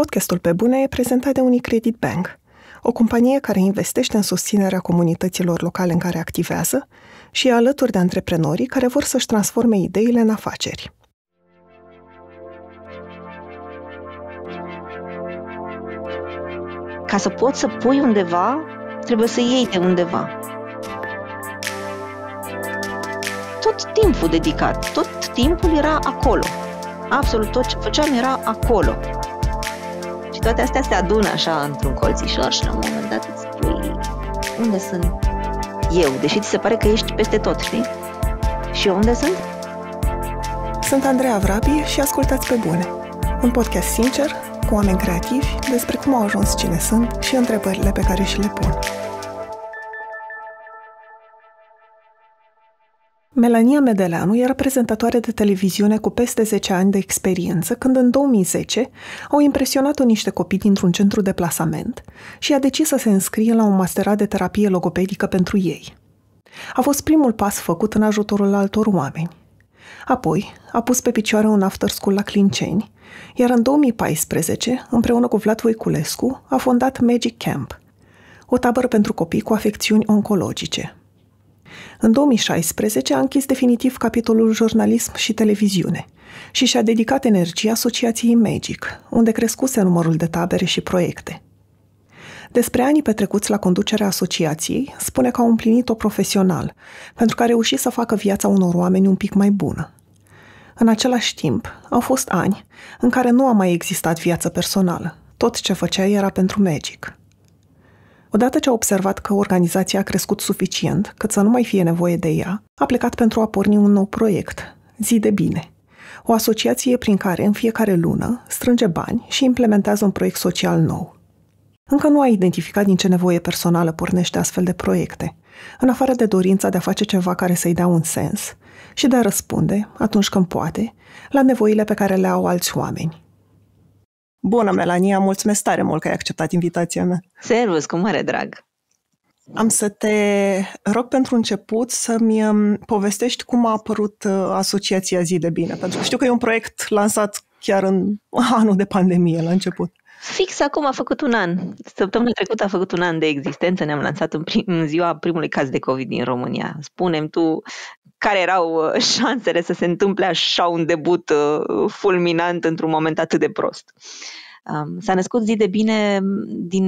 Podcastul Pe Bune e prezentat de Unicredit Bank, o companie care investește în susținerea comunităților locale în care activează și e alături de antreprenorii care vor să-și transforme ideile în afaceri. Ca să poți să pui undeva, trebuie să iei de undeva. Tot timpul dedicat, tot timpul era acolo. Absolut tot ce făceam era acolo toate astea se adună așa într-un colțișor și la un moment dat îți spui unde sunt eu, deși ți se pare că ești peste tot, știi? Și eu unde sunt? Sunt Andreea Vrabi și ascultați pe bune. Un podcast sincer, cu oameni creativi, despre cum au ajuns cine sunt și întrebările pe care și le pun. Melania Medeleanu era prezentatoare de televiziune cu peste 10 ani de experiență, când în 2010 au impresionat-o niște copii dintr-un centru de plasament și a decis să se înscrie la un masterat de terapie logopedică pentru ei. A fost primul pas făcut în ajutorul altor oameni. Apoi, a pus pe picioare un after school la Clinceni, iar în 2014, împreună cu Vlad Voiculescu, a fondat Magic Camp, o tabără pentru copii cu afecțiuni oncologice – în 2016 a închis definitiv capitolul jurnalism și televiziune și și-a dedicat energia Asociației Magic, unde crescuse numărul de tabere și proiecte. Despre anii petrecuți la conducerea asociației, spune că au împlinit-o profesional, pentru că a reușit să facă viața unor oameni un pic mai bună. În același timp, au fost ani în care nu a mai existat viață personală. Tot ce făcea era pentru Magic. Odată ce a observat că organizația a crescut suficient, cât să nu mai fie nevoie de ea, a plecat pentru a porni un nou proiect, Zi de Bine, o asociație prin care în fiecare lună strânge bani și implementează un proiect social nou. Încă nu a identificat din ce nevoie personală pornește astfel de proiecte, în afară de dorința de a face ceva care să-i dea un sens și de a răspunde, atunci când poate, la nevoile pe care le au alți oameni. Bună, Melania, mulțumesc tare mult că ai acceptat invitația mea. Servus, cu mare drag! Am să te rog pentru început să-mi um, povestești cum a apărut uh, Asociația Zi de Bine, pentru că știu că e un proiect lansat chiar în anul de pandemie, la început. Fix acum a făcut un an. Săptămâna trecută a făcut un an de existență. Ne-am lansat în, prim, în ziua primului caz de COVID din România. Spunem tu care erau uh, șansele să se întâmple așa un debut uh, fulminant într-un moment atât de prost. Um, s-a născut zi de bine mm, din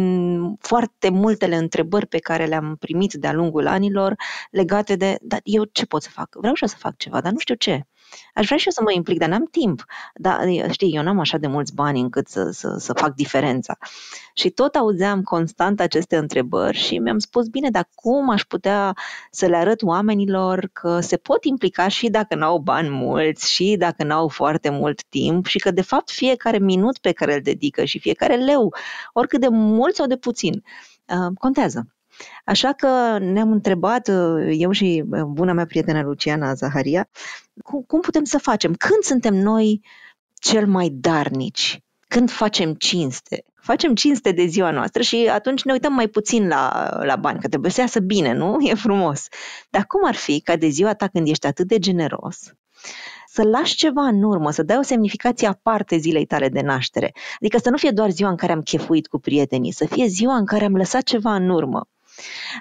foarte multele întrebări pe care le-am primit de-a lungul anilor legate de, dar eu ce pot să fac? Vreau și să fac ceva, dar nu știu ce. Aș vrea și eu să mă implic, dar n-am timp. Dar, știi, eu n-am așa de mulți bani încât să, să, să fac diferența. Și tot auzeam constant aceste întrebări și mi-am spus, bine, dar cum aș putea să le arăt oamenilor că se pot implica și dacă n-au bani mulți și dacă n-au foarte mult timp și că, de fapt, fiecare minut pe care îl dedică și fiecare leu, oricât de mult sau de puțin, uh, contează. Așa că ne-am întrebat, uh, eu și uh, buna mea prietenă Luciana Zaharia, cum, cum putem să facem? Când suntem noi cel mai darnici? Când facem cinste? facem cinste de ziua noastră și atunci ne uităm mai puțin la, la bani, că trebuie să iasă bine, nu? E frumos. Dar cum ar fi ca de ziua ta când ești atât de generos, să lași ceva în urmă, să dai o semnificație aparte zilei tale de naștere. Adică să nu fie doar ziua în care am chefuit cu prietenii, să fie ziua în care am lăsat ceva în urmă.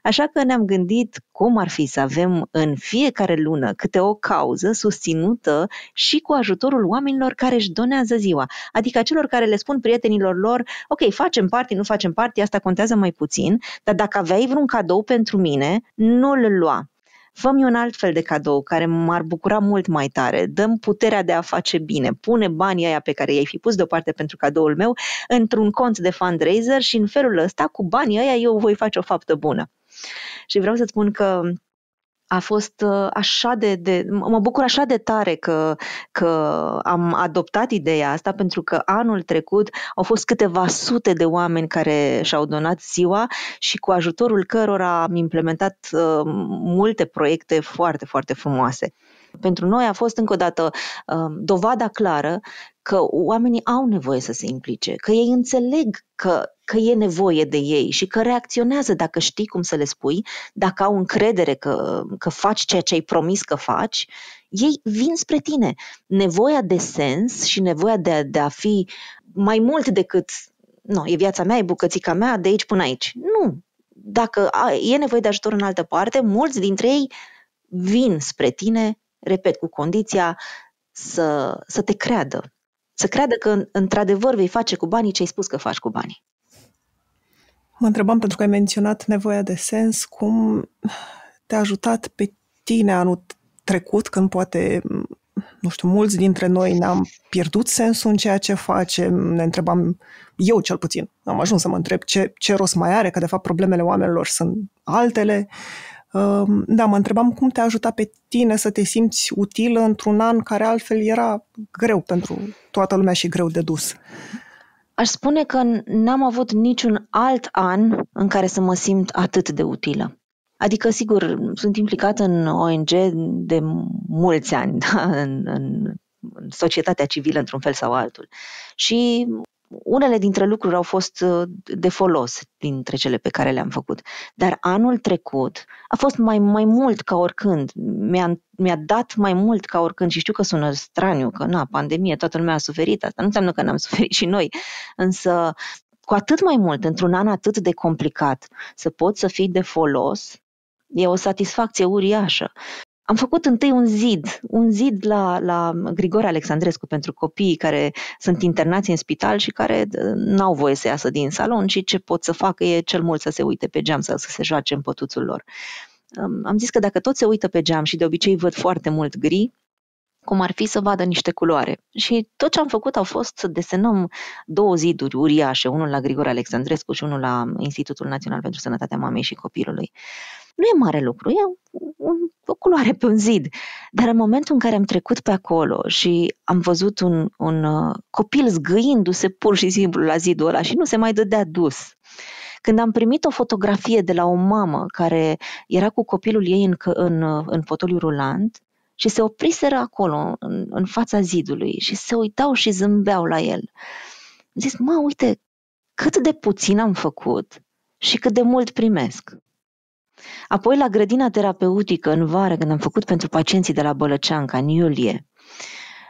Așa că ne-am gândit cum ar fi să avem în fiecare lună câte o cauză susținută și cu ajutorul oamenilor care își donează ziua, adică celor care le spun prietenilor lor, ok, facem parte, nu facem parte, asta contează mai puțin, dar dacă aveai vreun cadou pentru mine, nu-l lua, Făm un alt fel de cadou care m-ar bucura mult mai tare. Dăm puterea de a face bine. Pune banii aia pe care i-ai fi pus deoparte pentru cadoul meu într-un cont de fundraiser și în felul ăsta, cu banii aia, eu voi face o faptă bună. Și vreau să spun că a fost uh, așa de, de mă bucur așa de tare că, că am adoptat ideea asta pentru că anul trecut au fost câteva sute de oameni care și-au donat ziua și cu ajutorul cărora am implementat uh, multe proiecte foarte, foarte frumoase. Pentru noi a fost încă o dată uh, dovada clară că oamenii au nevoie să se implice, că ei înțeleg că că e nevoie de ei și că reacționează dacă știi cum să le spui, dacă au încredere că, că faci ceea ce ai promis că faci, ei vin spre tine. Nevoia de sens și nevoia de, de a fi mai mult decât nu, e viața mea, e bucățica mea, de aici până aici. Nu. Dacă e nevoie de ajutor în altă parte, mulți dintre ei vin spre tine, repet, cu condiția să, să te creadă. Să creadă că, într-adevăr, vei face cu banii ce ai spus că faci cu banii. Mă întrebam pentru că ai menționat nevoia de sens, cum te-a ajutat pe tine anul trecut, când poate, nu știu, mulți dintre noi ne-am pierdut sensul în ceea ce facem, ne întrebam, eu cel puțin, am ajuns să mă întreb ce, ce rost mai are, că de fapt problemele oamenilor sunt altele. Ehm, da, mă întrebam cum te-a ajutat pe tine să te simți utilă într-un an care altfel era greu pentru toată lumea și greu de dus. Aș spune că n-am avut niciun alt an în care să mă simt atât de utilă. Adică, sigur, sunt implicată în ONG de mulți ani, da? în, în, în societatea civilă, într-un fel sau altul. Și unele dintre lucruri au fost uh, de folos dintre cele pe care le-am făcut. Dar anul trecut a fost mai, mai mult ca oricând. Mi-a, mi-a dat mai mult ca oricând și știu că sună straniu, că na, pandemie, toată lumea a suferit asta. Nu înseamnă că n-am suferit și noi, însă cu atât mai mult, într-un an atât de complicat, să poți să fii de folos, e o satisfacție uriașă am făcut întâi un zid, un zid la, la Grigore Alexandrescu pentru copiii care sunt internați în spital și care uh, n-au voie să iasă din salon și ce pot să facă e cel mult să se uite pe geam sau să se joace în pătuțul lor. Am zis că dacă tot se uită pe geam și de obicei văd foarte mult gri, cum ar fi să vadă niște culoare. Și tot ce am făcut a fost să desenăm două ziduri uriașe, unul la Grigore Alexandrescu și unul la Institutul Național pentru Sănătatea Mamei și Copilului. Nu e mare lucru, e un, o culoare pe un zid. Dar în momentul în care am trecut pe acolo și am văzut un, un uh, copil zgâindu-se pur și simplu la zidul ăla și nu se mai dădea dus, când am primit o fotografie de la o mamă care era cu copilul ei în, în, uh, în fotoliu rulant, și se opriseră acolo, în, în fața zidului, și se uitau și zâmbeau la el. zis, mă, uite, cât de puțin am făcut și cât de mult primesc. Apoi, la grădina terapeutică, în vară, când am făcut pentru pacienții de la Bălăceanca, în iulie,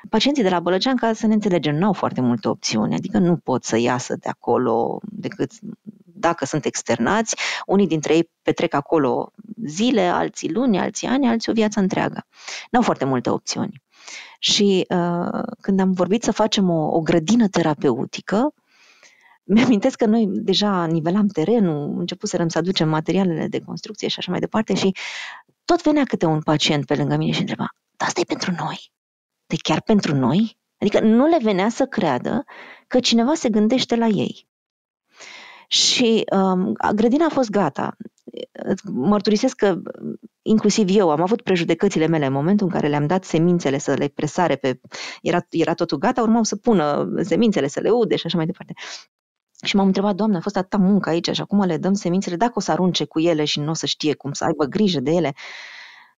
pacienții de la Bălăceanca, să ne înțelegem, nu au foarte multe opțiuni, adică nu pot să iasă de acolo decât dacă sunt externați, unii dintre ei petrec acolo zile, alții luni, alții ani, alții o viață întreagă. N-au foarte multe opțiuni. Și uh, când am vorbit să facem o, o grădină terapeutică, mi-amintesc că noi deja nivelam terenul, începuserăm să aducem materialele de construcție și așa mai departe și tot venea câte un pacient pe lângă mine și întreba, dar asta e pentru noi? De chiar pentru noi? Adică nu le venea să creadă că cineva se gândește la ei. Și um, grădina a fost gata. Mărturisesc că inclusiv eu am avut prejudecățile mele în momentul în care le-am dat semințele să le presare pe... Era, era totul gata, urmau să pună semințele, să le ude și așa mai departe. Și m-am întrebat, Doamne, a fost atâta muncă aici și acum le dăm semințele, dacă o să arunce cu ele și nu o să știe cum să aibă grijă de ele.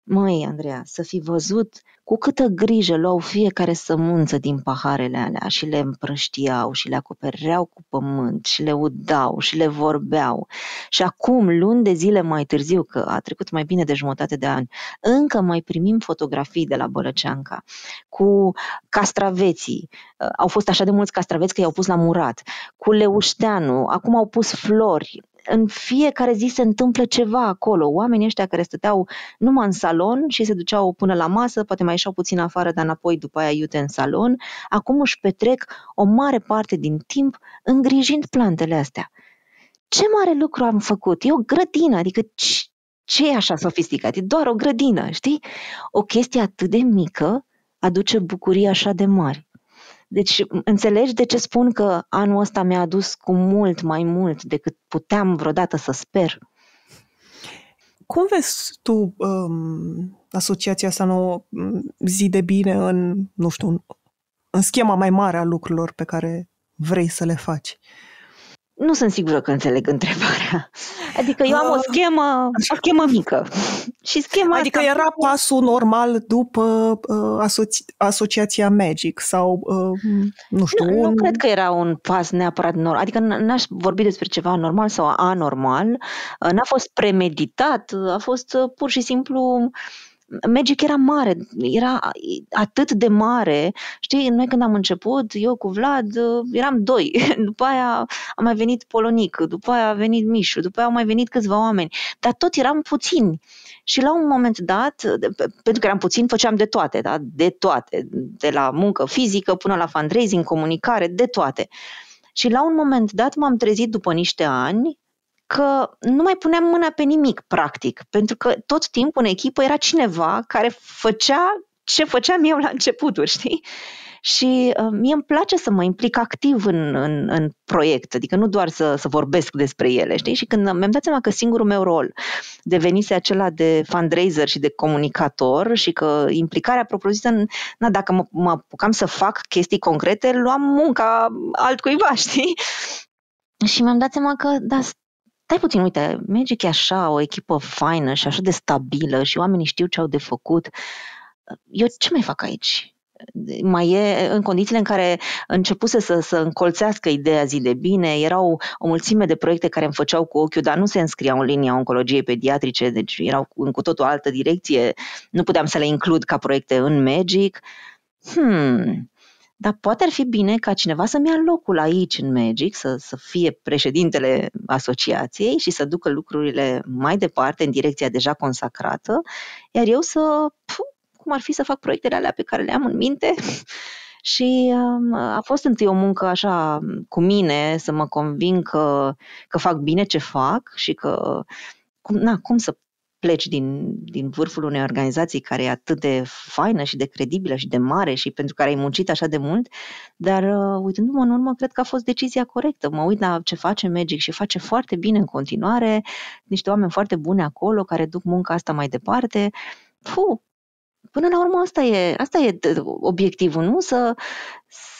Măi, Andreea, să fi văzut cu câtă grijă luau fiecare sămânță din paharele alea și le împrăștiau și le acopereau cu pământ și le udau și le vorbeau. Și acum, luni de zile mai târziu, că a trecut mai bine de jumătate de an, încă mai primim fotografii de la Bălăceanca cu castraveții. Au fost așa de mulți castraveți că i-au pus la murat. Cu Leușteanu, acum au pus flori în fiecare zi se întâmplă ceva acolo. Oamenii ăștia care stăteau numai în salon și se duceau până la masă, poate mai ieșeau puțin afară, dar înapoi după aia iute în salon, acum își petrec o mare parte din timp îngrijind plantele astea. Ce mare lucru am făcut? E o grădină, adică ce e așa sofisticat? E doar o grădină, știi? O chestie atât de mică aduce bucurii așa de mari. Deci înțelegi de ce spun că anul ăsta mi-a adus cu mult mai mult decât puteam vreodată să sper. Cum vezi tu um, asociația asta nouă zi de bine în, nu știu, în schema mai mare a lucrurilor pe care vrei să le faci? Uh, nu sunt sigură că înțeleg întrebarea. Adică eu am o ah. schemă, o schemă mică. Și schema adică era era pasul normal după uh, asoci- asociația Magic sau, uh, nu știu... Nu, un... nu cred că era un pas neapărat normal. Adică n-aș vorbi despre ceva normal sau anormal. Uh, n-a fost premeditat, uh, a fost uh, pur și simplu uh, Magic era mare, era atât de mare. Știi, noi când am început, eu cu Vlad, uh, eram doi. După aia a mai venit Polonic, după aia a venit Mișu, după aia au mai venit câțiva oameni. Dar tot eram puțini. Și la un moment dat, pentru că eram puțin, făceam de toate, da? de toate, de la muncă fizică până la fundraising, comunicare, de toate. Și la un moment dat m-am trezit după niște ani că nu mai puneam mâna pe nimic, practic, pentru că tot timpul în echipă era cineva care făcea ce făceam eu la începuturi, știi? Și uh, mie îmi place să mă implic activ în, în, în proiect, adică nu doar să, să vorbesc despre ele, știi? Și când mi-am dat seama că singurul meu rol devenise acela de fundraiser și de comunicator și că implicarea propriu-zisă, na, dacă mă, mă apucam să fac chestii concrete, luam munca altcuiva, știi? Și mi-am dat seama că da, stai puțin, uite, Magic e așa, o echipă faină și așa de stabilă și oamenii știu ce au de făcut. Eu ce mai fac aici? mai e în condițiile în care începuse să, să încolțească ideea zi de bine, erau o mulțime de proiecte care îmi făceau cu ochiul, dar nu se înscriau în linia oncologiei pediatrice, deci erau în cu totul altă direcție, nu puteam să le includ ca proiecte în Magic. Hmm, dar poate ar fi bine ca cineva să-mi ia locul aici în Magic, să, să fie președintele asociației și să ducă lucrurile mai departe în direcția deja consacrată, iar eu să, pf, cum ar fi să fac proiectele alea pe care le am în minte, și um, a fost întâi o muncă așa cu mine să mă conving că, că fac bine ce fac și că cum, na, cum să pleci din, din vârful unei organizații care e atât de faină și de credibilă și de mare și pentru care ai muncit așa de mult, dar uh, uitându-mă în urmă, cred că a fost decizia corectă. Mă uit la ce face Magic și face foarte bine în continuare, niște oameni foarte buni acolo care duc munca asta mai departe. Fu, până la urmă asta e, asta e uh, obiectivul, nu? Să,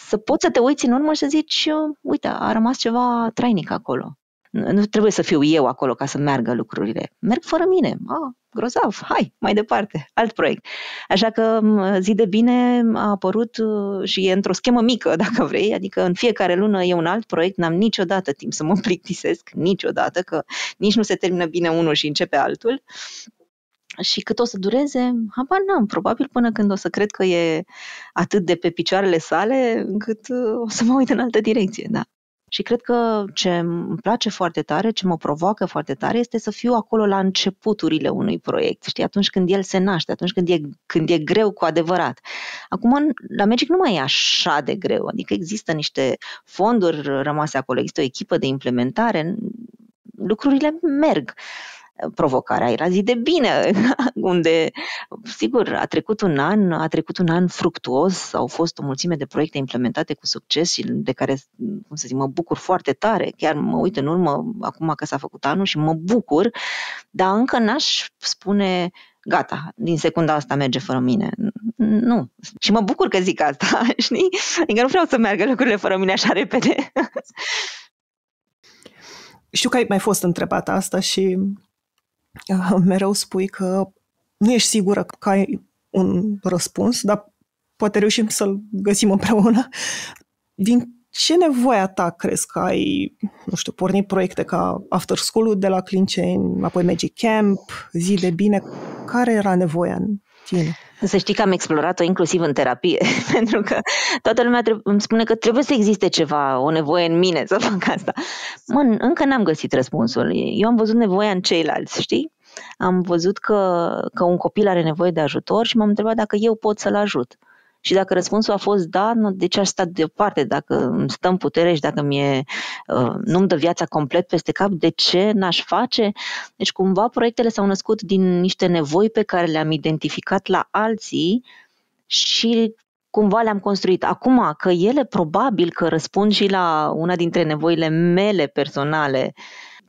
să poți să te uiți în urmă și să zici, uite, a rămas ceva trainic acolo. Nu trebuie să fiu eu acolo ca să meargă lucrurile. Merg fără mine. Ah, grozav, hai, mai departe, alt proiect. Așa că zi de bine a apărut uh, și e într-o schemă mică, dacă vrei, adică în fiecare lună e un alt proiect, n-am niciodată timp să mă plictisesc, niciodată, că nici nu se termină bine unul și începe altul. Și cât o să dureze, habar n-am, probabil până când o să cred că e atât de pe picioarele sale, încât uh, o să mă uit în altă direcție, da. Și cred că ce îmi place foarte tare, ce mă provoacă foarte tare, este să fiu acolo la începuturile unui proiect, știi, atunci când el se naște, atunci când e, când e greu cu adevărat. Acum, la Magic nu mai e așa de greu, adică există niște fonduri rămase acolo, există o echipă de implementare, lucrurile merg provocarea era zi de bine, unde, sigur, a trecut un an, a trecut un an fructuos, au fost o mulțime de proiecte implementate cu succes și de care, cum să zic, mă bucur foarte tare. Chiar mă uit în urmă, acum că s-a făcut anul și mă bucur, dar încă n-aș spune gata, din secunda asta merge fără mine. Nu. Și mă bucur că zic asta, știi? Adică nu vreau să meargă lucrurile fără mine așa repede. Știu că ai mai fost întrebată asta și mereu spui că nu ești sigură că ai un răspuns, dar poate reușim să-l găsim împreună. Din ce nevoia ta crezi că ai, nu știu, pornit proiecte ca After School-ul de la Clinceni, apoi Magic Camp, Zi de Bine? Care era nevoia în Cine? Să știi că am explorat-o inclusiv în terapie, pentru că toată lumea îmi spune că trebuie să existe ceva, o nevoie în mine să fac asta. Mă, încă n-am găsit răspunsul. Eu am văzut nevoia în ceilalți, știi? Am văzut că, că un copil are nevoie de ajutor și m-am întrebat dacă eu pot să-l ajut. Și dacă răspunsul a fost da, nu, de ce aș sta deoparte? Dacă îmi stă în putere și dacă mi-e, uh, nu-mi dă viața complet peste cap, de ce n-aș face? Deci cumva proiectele s-au născut din niște nevoi pe care le-am identificat la alții și cumva le-am construit. Acum că ele probabil că răspund și la una dintre nevoile mele personale,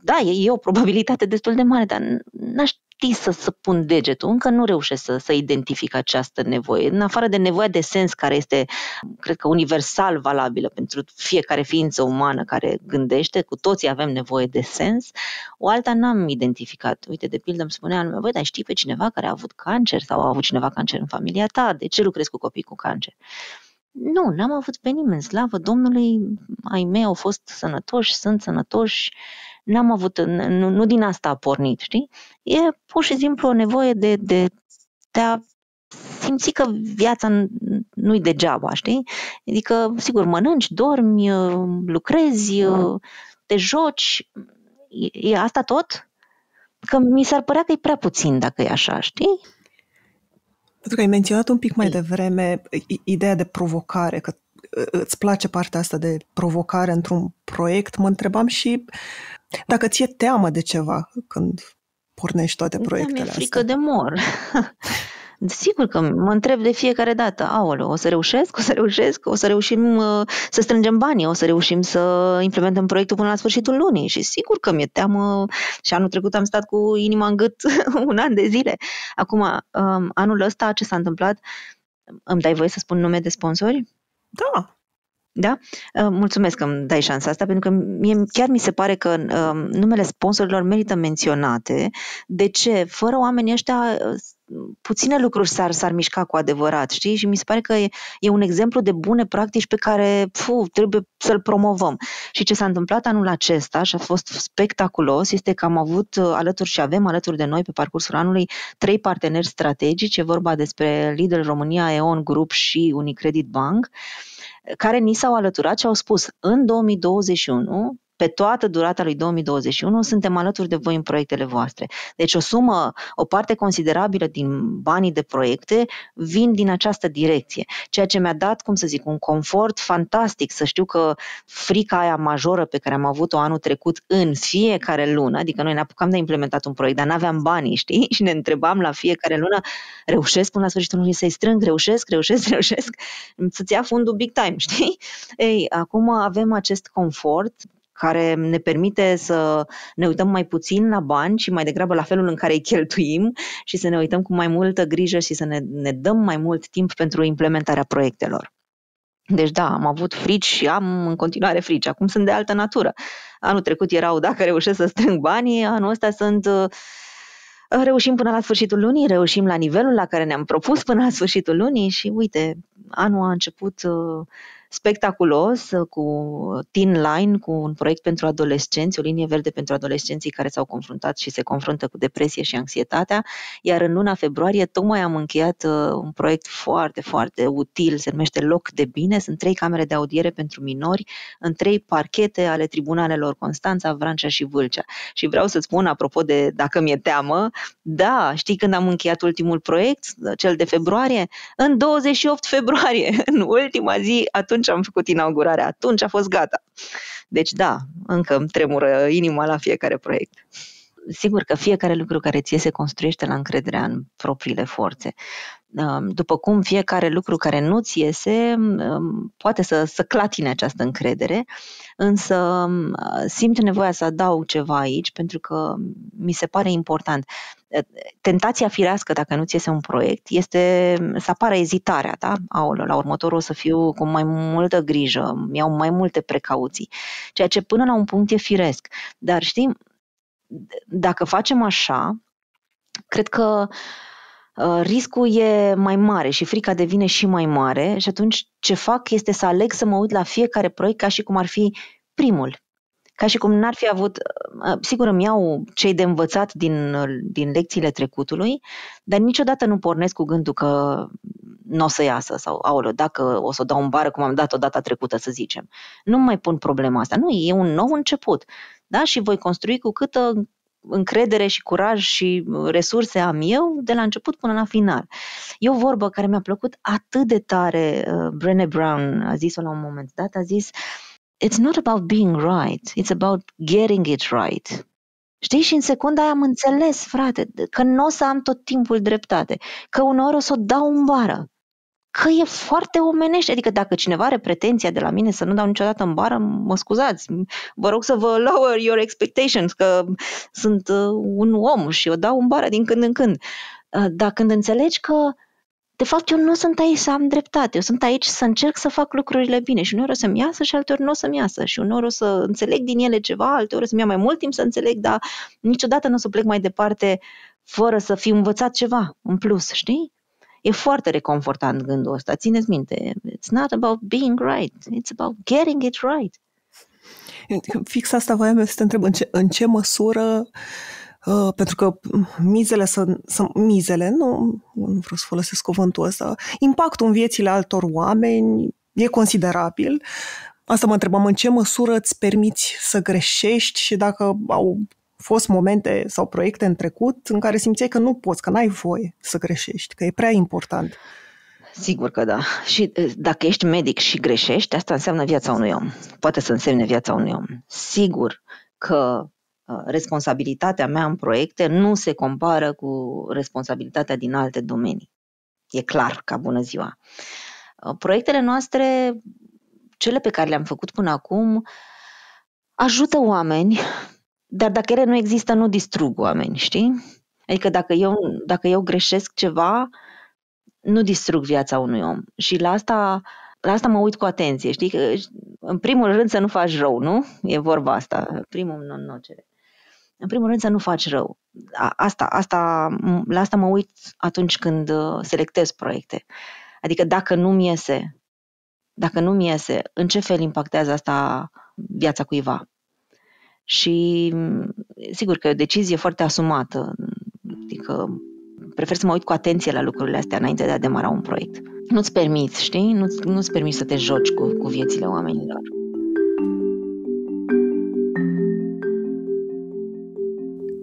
da, e, e o probabilitate destul de mare, dar n-aș ști să, să pun degetul. Încă nu reușesc să, să identific această nevoie. În afară de nevoia de sens care este, cred că, universal valabilă pentru fiecare ființă umană care gândește, cu toții avem nevoie de sens, o alta n-am identificat. Uite, de pildă îmi spunea lumea, voi, dar știi pe cineva care a avut cancer sau a avut cineva cancer în familia ta? De ce lucrezi cu copii cu cancer? Nu, n-am avut pe nimeni, slavă Domnului, ai mei au fost sănătoși, sunt sănătoși n-am avut, nu, nu din asta a pornit, știi? E pur și simplu o nevoie de, de, de a simți că viața nu-i degeaba, știi? Adică, sigur, mănânci, dormi, uh, lucrezi, da. uh, te joci, e, e asta tot? Că mi s-ar părea că e prea puțin dacă e așa, știi? Pentru că ai menționat un pic mai devreme ideea de provocare, că uh, îți place partea asta de provocare într-un proiect. Mă întrebam și dacă ți-e teamă de ceva când pornești toate da, proiectele da, mi-e frică astea. de mor. Sigur că mă întreb de fiecare dată, aole, o să reușesc, o să reușesc, o să reușim uh, să strângem banii, o să reușim să implementăm proiectul până la sfârșitul lunii și sigur că mi-e teamă și anul trecut am stat cu inima în gât un an de zile. Acum, um, anul ăsta ce s-a întâmplat, îmi dai voie să spun nume de sponsori? Da. Da? Uh, mulțumesc că îmi dai șansa asta, pentru că mie, chiar mi se pare că uh, numele sponsorilor merită menționate. De ce? Fără oamenii ăștia uh, puține lucruri s-ar, s-ar mișca cu adevărat, știi? Și mi se pare că e, e un exemplu de bune practici pe care fu, trebuie să-l promovăm. Și ce s-a întâmplat anul acesta și a fost spectaculos este că am avut alături și avem alături de noi pe parcursul anului trei parteneri strategici, e vorba despre Lidl România, E.ON Group și Unicredit Bank. Uh, care ni s-au alăturat și au spus în 2021 pe toată durata lui 2021 suntem alături de voi în proiectele voastre. Deci o sumă, o parte considerabilă din banii de proiecte vin din această direcție, ceea ce mi-a dat, cum să zic, un confort fantastic să știu că frica aia majoră pe care am avut-o anul trecut în fiecare lună, adică noi ne apucam de implementat un proiect, dar n-aveam banii, știi? Și ne întrebam la fiecare lună, reușesc până la sfârșitul lunii să-i strâng, reușesc, reușesc, reușesc, să-ți ia fundul big time, știi? Ei, acum avem acest confort care ne permite să ne uităm mai puțin la bani și mai degrabă la felul în care îi cheltuim și să ne uităm cu mai multă grijă și să ne, ne dăm mai mult timp pentru implementarea proiectelor. Deci da, am avut frici și am în continuare frici. Acum sunt de altă natură. Anul trecut erau dacă reușesc să strâng banii, anul ăsta sunt uh, reușim până la sfârșitul lunii, reușim la nivelul la care ne-am propus până la sfârșitul lunii și uite, anul a început uh, spectaculos uh, cu Teen Line, cu un proiect pentru adolescenți, o linie verde pentru adolescenții care s-au confruntat și se confruntă cu depresie și anxietatea, iar în luna februarie tocmai am încheiat uh, un proiect foarte, foarte util, se numește Loc de Bine, sunt trei camere de audiere pentru minori în trei parchete ale tribunalelor Constanța, Vrancea și Vâlcea. Și vreau să spun, apropo de dacă mi-e teamă, da, știi când am încheiat ultimul proiect, cel de februarie? În 28 februarie, în ultima zi, atunci atunci, am făcut inaugurarea atunci, a fost gata. Deci da, încă îmi tremură inima la fiecare proiect sigur că fiecare lucru care ție se construiește la încrederea în propriile forțe. Um, după cum fiecare lucru care nu-ți iese um, poate să, să clatine această încredere, însă um, simt nevoia să adaug ceva aici pentru că mi se pare important. Tentația firească, dacă nu-ți iese un proiect, este să apară ezitarea, da? Aolo, la următorul o să fiu cu mai multă grijă, iau mai multe precauții, ceea ce până la un punct e firesc. Dar știm, dacă facem așa, cred că Uh, riscul e mai mare și frica devine și mai mare și atunci ce fac este să aleg să mă uit la fiecare proiect ca și cum ar fi primul. Ca și cum n-ar fi avut, uh, sigur îmi iau cei de învățat din, uh, din lecțiile trecutului, dar niciodată nu pornesc cu gândul că nu o să iasă sau, aoleu, dacă o să o dau în bară cum am dat-o data trecută, să zicem. Nu mai pun problema asta. Nu, e un nou început. Da? Și voi construi cu câtă încredere și curaj și uh, resurse am eu de la început până la final. E o vorbă care mi-a plăcut atât de tare. Uh, Brené Brown a zis-o la un moment dat, a zis It's not about being right, it's about getting it right. Știi? Și în secunda aia am înțeles, frate, că nu o să am tot timpul dreptate, că uneori o să o dau în bară, că e foarte omenește. Adică dacă cineva are pretenția de la mine să nu dau niciodată în bară, mă scuzați, vă rog să vă lower your expectations, că sunt uh, un om și o dau în bară din când în când. Uh, dar când înțelegi că de fapt, eu nu sunt aici să am dreptate, eu sunt aici să încerc să fac lucrurile bine și uneori o să-mi iasă și alteori nu o să-mi iasă și uneori o să înțeleg din ele ceva, alteori o să-mi ia mai mult timp să înțeleg, dar niciodată nu o să plec mai departe fără să fi învățat ceva în plus, știi? E foarte reconfortant gândul ăsta. Țineți minte, it's not about being right, it's about getting it right. Fix asta voiam să te întreb, în ce, în ce măsură Uh, pentru că mizele sunt, sunt mizele, nu, nu vreau să folosesc cuvântul ăsta, impactul în viețile altor oameni e considerabil. Asta mă întrebam, în ce măsură îți permiți să greșești și dacă au fost momente sau proiecte în trecut în care simțeai că nu poți, că n-ai voie să greșești, că e prea important? Sigur că da. Și dacă ești medic și greșești, asta înseamnă viața unui om. Poate să însemne viața unui om. Sigur că ă, responsabilitatea mea în proiecte nu se compară cu responsabilitatea din alte domenii. E clar, ca bună ziua. Ă, proiectele noastre, cele pe care le-am făcut până acum, ajută oameni dar dacă ele nu există, nu distrug oameni, știi? Adică dacă eu, dacă eu greșesc ceva, nu distrug viața unui om. Și la asta, la asta mă uit cu atenție, știi? Că, în primul rând să nu faci rău, nu? E vorba asta, primul non nocere. În primul rând să nu faci rău. Asta, asta, la asta mă uit atunci când uh, selectez proiecte. Adică dacă nu-mi iese, dacă nu-mi iese, în ce fel impactează asta viața cuiva? și mm, sigur că e o decizie foarte asumată, adică prefer să mă uit cu atenție la lucrurile astea înainte de a demara un proiect. Nu-ți permiți, știi? Nu-ți, nu-ți permiți să te joci cu, cu viețile oamenilor.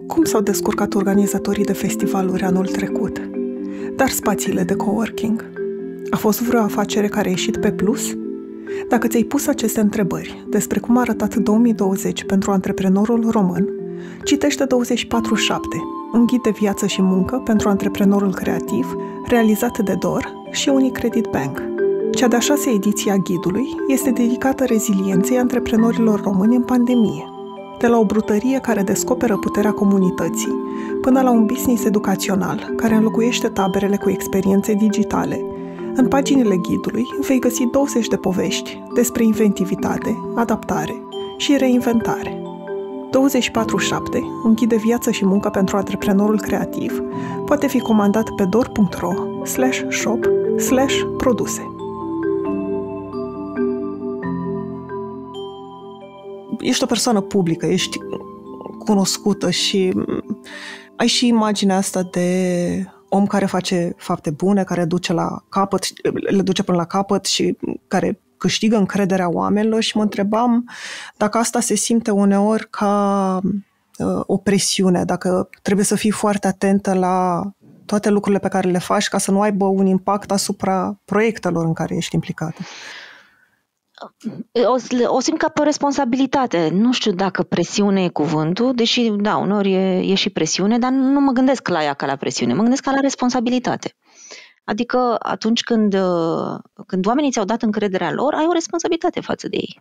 Cum s-au descurcat organizatorii de festivaluri anul trecut? Dar spațiile de coworking? A fost vreo afacere care a ieșit pe plus? Dacă ți-ai pus aceste întrebări despre cum a arătat 2020 pentru antreprenorul român, citește 24/7, un ghid de viață și muncă pentru antreprenorul creativ, realizat de DOR și Unicredit Bank. Cea de-a șasea ediție a ghidului este dedicată rezilienței antreprenorilor români în pandemie, de la o brutărie care descoperă puterea comunității, până la un business educațional care înlocuiește taberele cu experiențe digitale în paginile ghidului vei găsi 20 de povești despre inventivitate, adaptare și reinventare. 24-7, un ghid de viață și muncă pentru antreprenorul creativ, poate fi comandat pe dor.ro shop produse. Ești o persoană publică, ești cunoscută și ai și imaginea asta de om care face fapte bune, care duce la capăt, le duce până la capăt și care câștigă încrederea oamenilor și mă întrebam dacă asta se simte uneori ca uh, o presiune, dacă trebuie să fii foarte atentă la toate lucrurile pe care le faci ca să nu aibă un impact asupra proiectelor în care ești implicată o, o simt ca pe o responsabilitate. Nu știu dacă presiune e cuvântul, deși, da, uneori e, e și presiune, dar nu mă gândesc la ea ca la presiune, mă gândesc ca la responsabilitate. Adică atunci când, când oamenii ți-au dat încrederea lor, ai o responsabilitate față de ei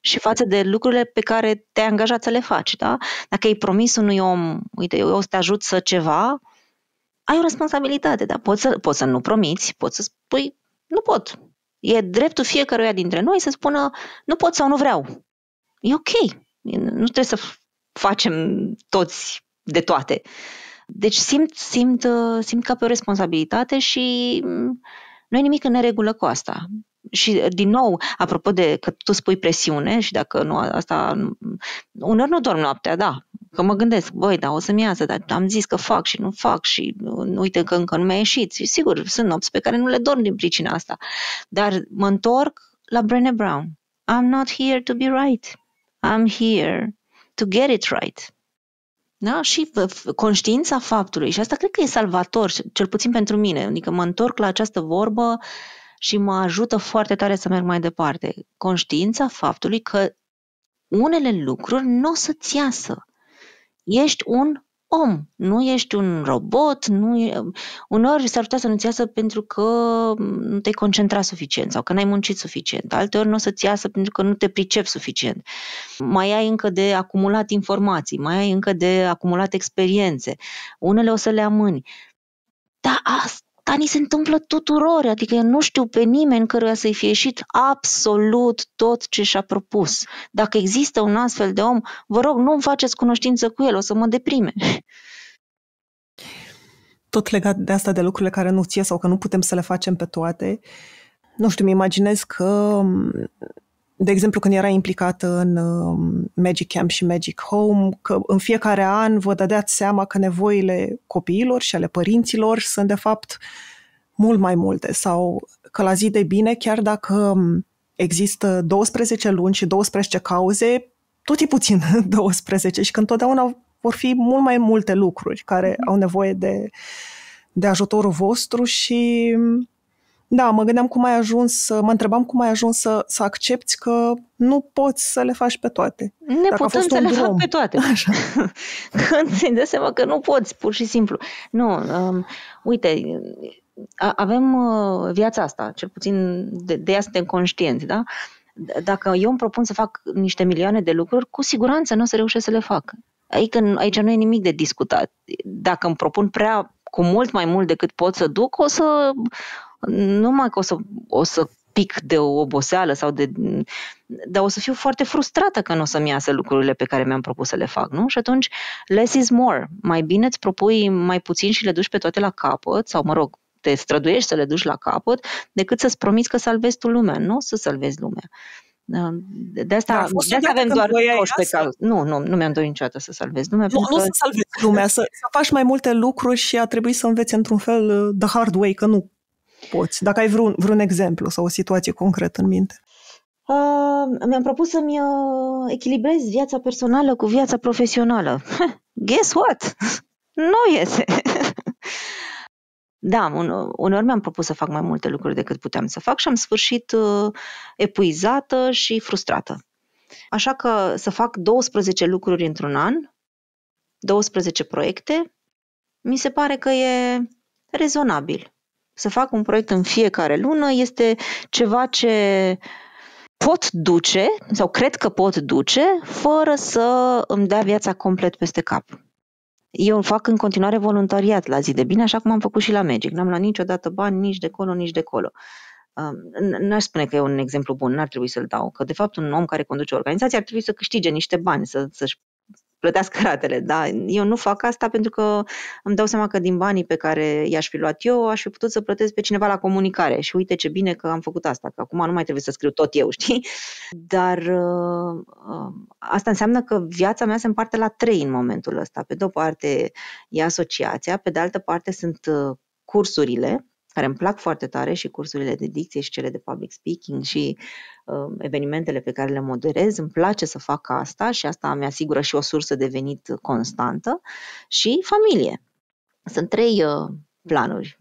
și față de lucrurile pe care te-ai angajat să le faci, da? Dacă ai promis unui om, uite, eu o să te ajut să ceva, ai o responsabilitate, da? Poți să, poți să nu promiți, poți să spui, nu pot, E dreptul fiecăruia dintre noi să spună nu pot sau nu vreau. E ok. Nu trebuie să facem toți de toate. Deci simt, simt, simt ca pe o responsabilitate și mm, nu e nimic în neregulă cu asta și, uh, din nou, apropo de că tu spui presiune și dacă nu, asta... Uneori nu dorm noaptea, da, că mă gândesc, băi, da, o să-mi iasă, dar am zis că fac și nu fac și uh, uite că încă nu mi-a ieșit. Și sigur, sunt nopți pe care nu le dorm din pricina asta. Dar mă întorc la Brené Brown. I'm not here to be right. I'm here to get it right. Da? Și conștiința faptului. Și asta cred că e salvator, cel puțin pentru mine. Adică mă întorc la această vorbă uh, și mă ajută foarte tare să merg mai departe. Conștiința faptului că unele lucruri nu o să-ți iasă. Ești un om, nu ești un robot, nu e... uneori s-ar putea să nu-ți iasă pentru că nu te-ai concentrat suficient sau că n-ai muncit suficient, alteori nu o să-ți iasă pentru că nu te pricep suficient. Mai ai încă de acumulat informații, mai ai încă de acumulat experiențe, unele o să le amâni. Dar asta dar ni se întâmplă tuturor, adică eu nu știu pe nimeni căruia să-i fie ieșit absolut tot ce și-a propus. Dacă există un astfel de om, vă rog, nu-mi faceți cunoștință cu el, o să mă deprime. Tot legat de asta, de lucrurile care nu ție sau că nu putem să le facem pe toate, nu știu, mi imaginez că de exemplu, când era implicată în um, Magic Camp și Magic Home, că în fiecare an vă dădeați seama că nevoile copiilor și ale părinților sunt, de fapt, mult mai multe sau că la zi de bine, chiar dacă um, există 12 luni și 12 cauze, tot e puțin 12 și că întotdeauna vor fi mult mai multe lucruri care mhm. au nevoie de, de ajutorul vostru și um, da, mă gândeam cum ai ajuns, mă întrebam cum ai ajuns să, să accepti că nu poți să le faci pe toate. Ne Dacă putem să le drum. fac pe toate. Așa. Când ți dă seama că nu poți, pur și simplu. Nu, um, uite, avem uh, viața asta, cel puțin de, de ea suntem conștienți, da? Dacă eu îmi propun să fac niște milioane de lucruri, cu siguranță nu o să reușesc să le fac. Adică aici nu e nimic de discutat. Dacă îmi propun prea cu mult mai mult decât pot să duc, o să numai că o să, o să pic de o oboseală sau de... Dar o să fiu foarte frustrată că nu o să-mi iasă lucrurile pe care mi-am propus să le fac, nu? Și atunci, less is more. Mai bine îți propui mai puțin și le duci pe toate la capăt, sau, mă rog, te străduiești să le duci la capăt, decât să-ți promiți că salvezi tu lumea. Nu o să salvezi lumea. De asta, de asta da, avem doar pe Nu, nu, nu mi-am dorit niciodată să salvez lumea. Nu, nu că... să salvezi lumea, să, să faci mai multe lucruri și a trebuit să înveți într-un fel uh, the hard way, că nu poți? Dacă ai vreun, vreun exemplu sau o situație concretă în minte. Uh, mi-am propus să-mi uh, echilibrez viața personală cu viața profesională. Guess what? nu iese! Da, un, uneori mi-am propus să fac mai multe lucruri decât puteam să fac și am sfârșit uh, epuizată și frustrată. Așa că să fac 12 lucruri într-un an, 12 proiecte, mi se pare că e rezonabil. Să fac un proiect în fiecare lună este ceva ce pot duce sau cred că pot duce fără să îmi dea viața complet peste cap. Eu fac în continuare voluntariat la zi de bine, așa cum am făcut și la Magic. N-am luat niciodată bani nici de colo, nici de colo. N-aș spune că e un exemplu bun, n-ar trebui să-l dau, că de fapt un om care conduce o organizație ar trebui să câștige niște bani, să, să-și plătească ratele, da? Eu nu fac asta pentru că îmi dau seama că din banii pe care i-aș fi luat eu, aș fi putut să plătesc pe cineva la comunicare și uite ce bine că am făcut asta, că acum nu mai trebuie să scriu tot eu, știi? Dar uh, uh, asta înseamnă că viața mea se împarte la trei în momentul ăsta. Pe de o parte e asociația, pe de altă parte sunt uh, cursurile care îmi plac foarte tare și cursurile de dicție și cele de public speaking și uh, evenimentele pe care le moderez. Îmi place să fac asta și asta mi asigură și o sursă de venit constantă și familie. Sunt trei uh, planuri.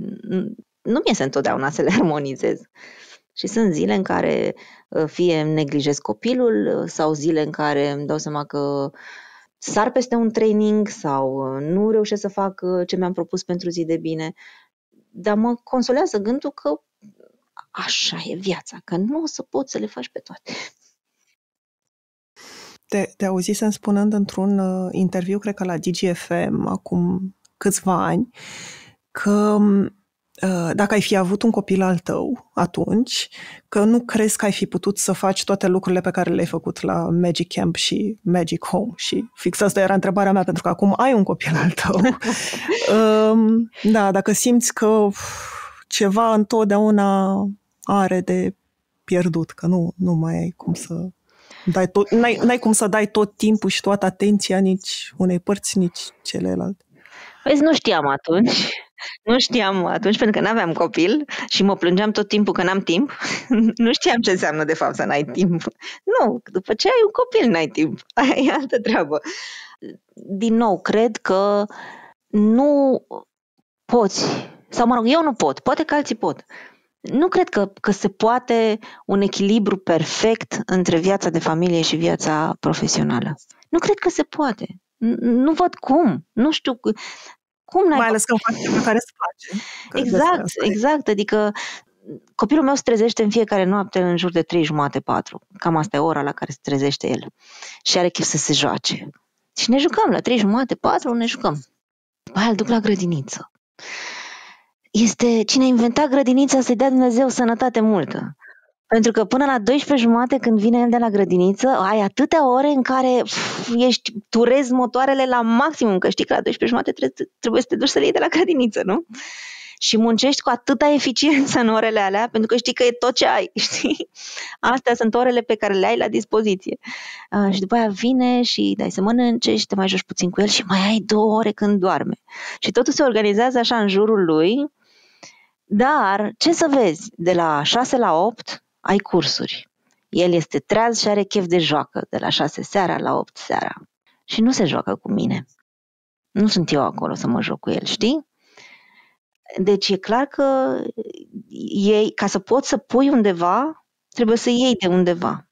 Nu mi e întotdeauna să le armonizez. Și sunt zile în care uh, fie neglijez copilul uh, sau zile în care îmi dau seama că sar peste un training sau uh, nu reușesc să fac ce mi-am propus pentru zi de bine dar mă consolează gândul că așa e viața, că nu o să poți să le faci pe toate. Te, te auzisem spunând într-un uh, interviu, cred că la DGFM, acum câțiva ani, că um, Uh, dacă ai fi avut un copil al tău atunci, că nu crezi că ai fi putut să faci toate lucrurile pe care le-ai făcut la Magic Camp și Magic Home. Și fix asta era întrebarea mea, pentru că acum ai un copil al tău. Um, da, dacă simți că ceva întotdeauna are de pierdut, că nu, nu mai ai cum să dai tot, n-ai, n-ai cum să dai tot timpul și toată atenția nici unei părți, nici celelalte. Vezi, păi nu știam atunci. Nu știam atunci, pentru că nu aveam copil și mă plângeam tot timpul că n-am timp. nu știam ce înseamnă de fapt să n-ai timp. Nu, după ce ai un copil n-ai timp. Aia e altă treabă. Din nou, cred că nu poți, sau mă rog, eu nu pot, poate că alții pot. Nu cred că, că se poate un echilibru perfect între viața de familie și viața profesională. Nu cred că se poate. Nu văd cum. Nu știu. Cum n-ai Mai ales că o faci pe care se place. Exact, exact. Adică mm, copilul meu se trezește în fiecare noapte în jur de 3 jumate, 4. Cam asta e ora la care se trezește el. Și are chef să se joace. Și ne jucăm la 3 jumate, 4, ne jucăm. După aia îl duc la grădiniță. Este cine a inventat grădinița să-i dea Dumnezeu sănătate multă. Pentru că până la 12 jumate când vine el de la grădiniță, ai atâtea ore în care pf, ești, turezi motoarele la maximum, că știi că la 12 jumate trebuie, să te duci să le iei de la grădiniță, nu? și muncești cu atâta eficiență în orele alea, pentru că știi că e tot ce ai, știi? Astea sunt orele pe care le ai la dispoziție. Uh, și după aia vine și dai să mănânce și te mai joci puțin cu el și mai ai două ore când doarme. Și totul se organizează așa în jurul lui, dar ce să vezi, de la 6 la 8 ai cursuri. El este treaz și are chef de joacă, de la șase seara la opt seara. Și nu se joacă cu mine. Nu sunt eu acolo să mă joc cu el, știi? Deci e clar că ei, ca să poți să pui undeva, trebuie să iei de undeva.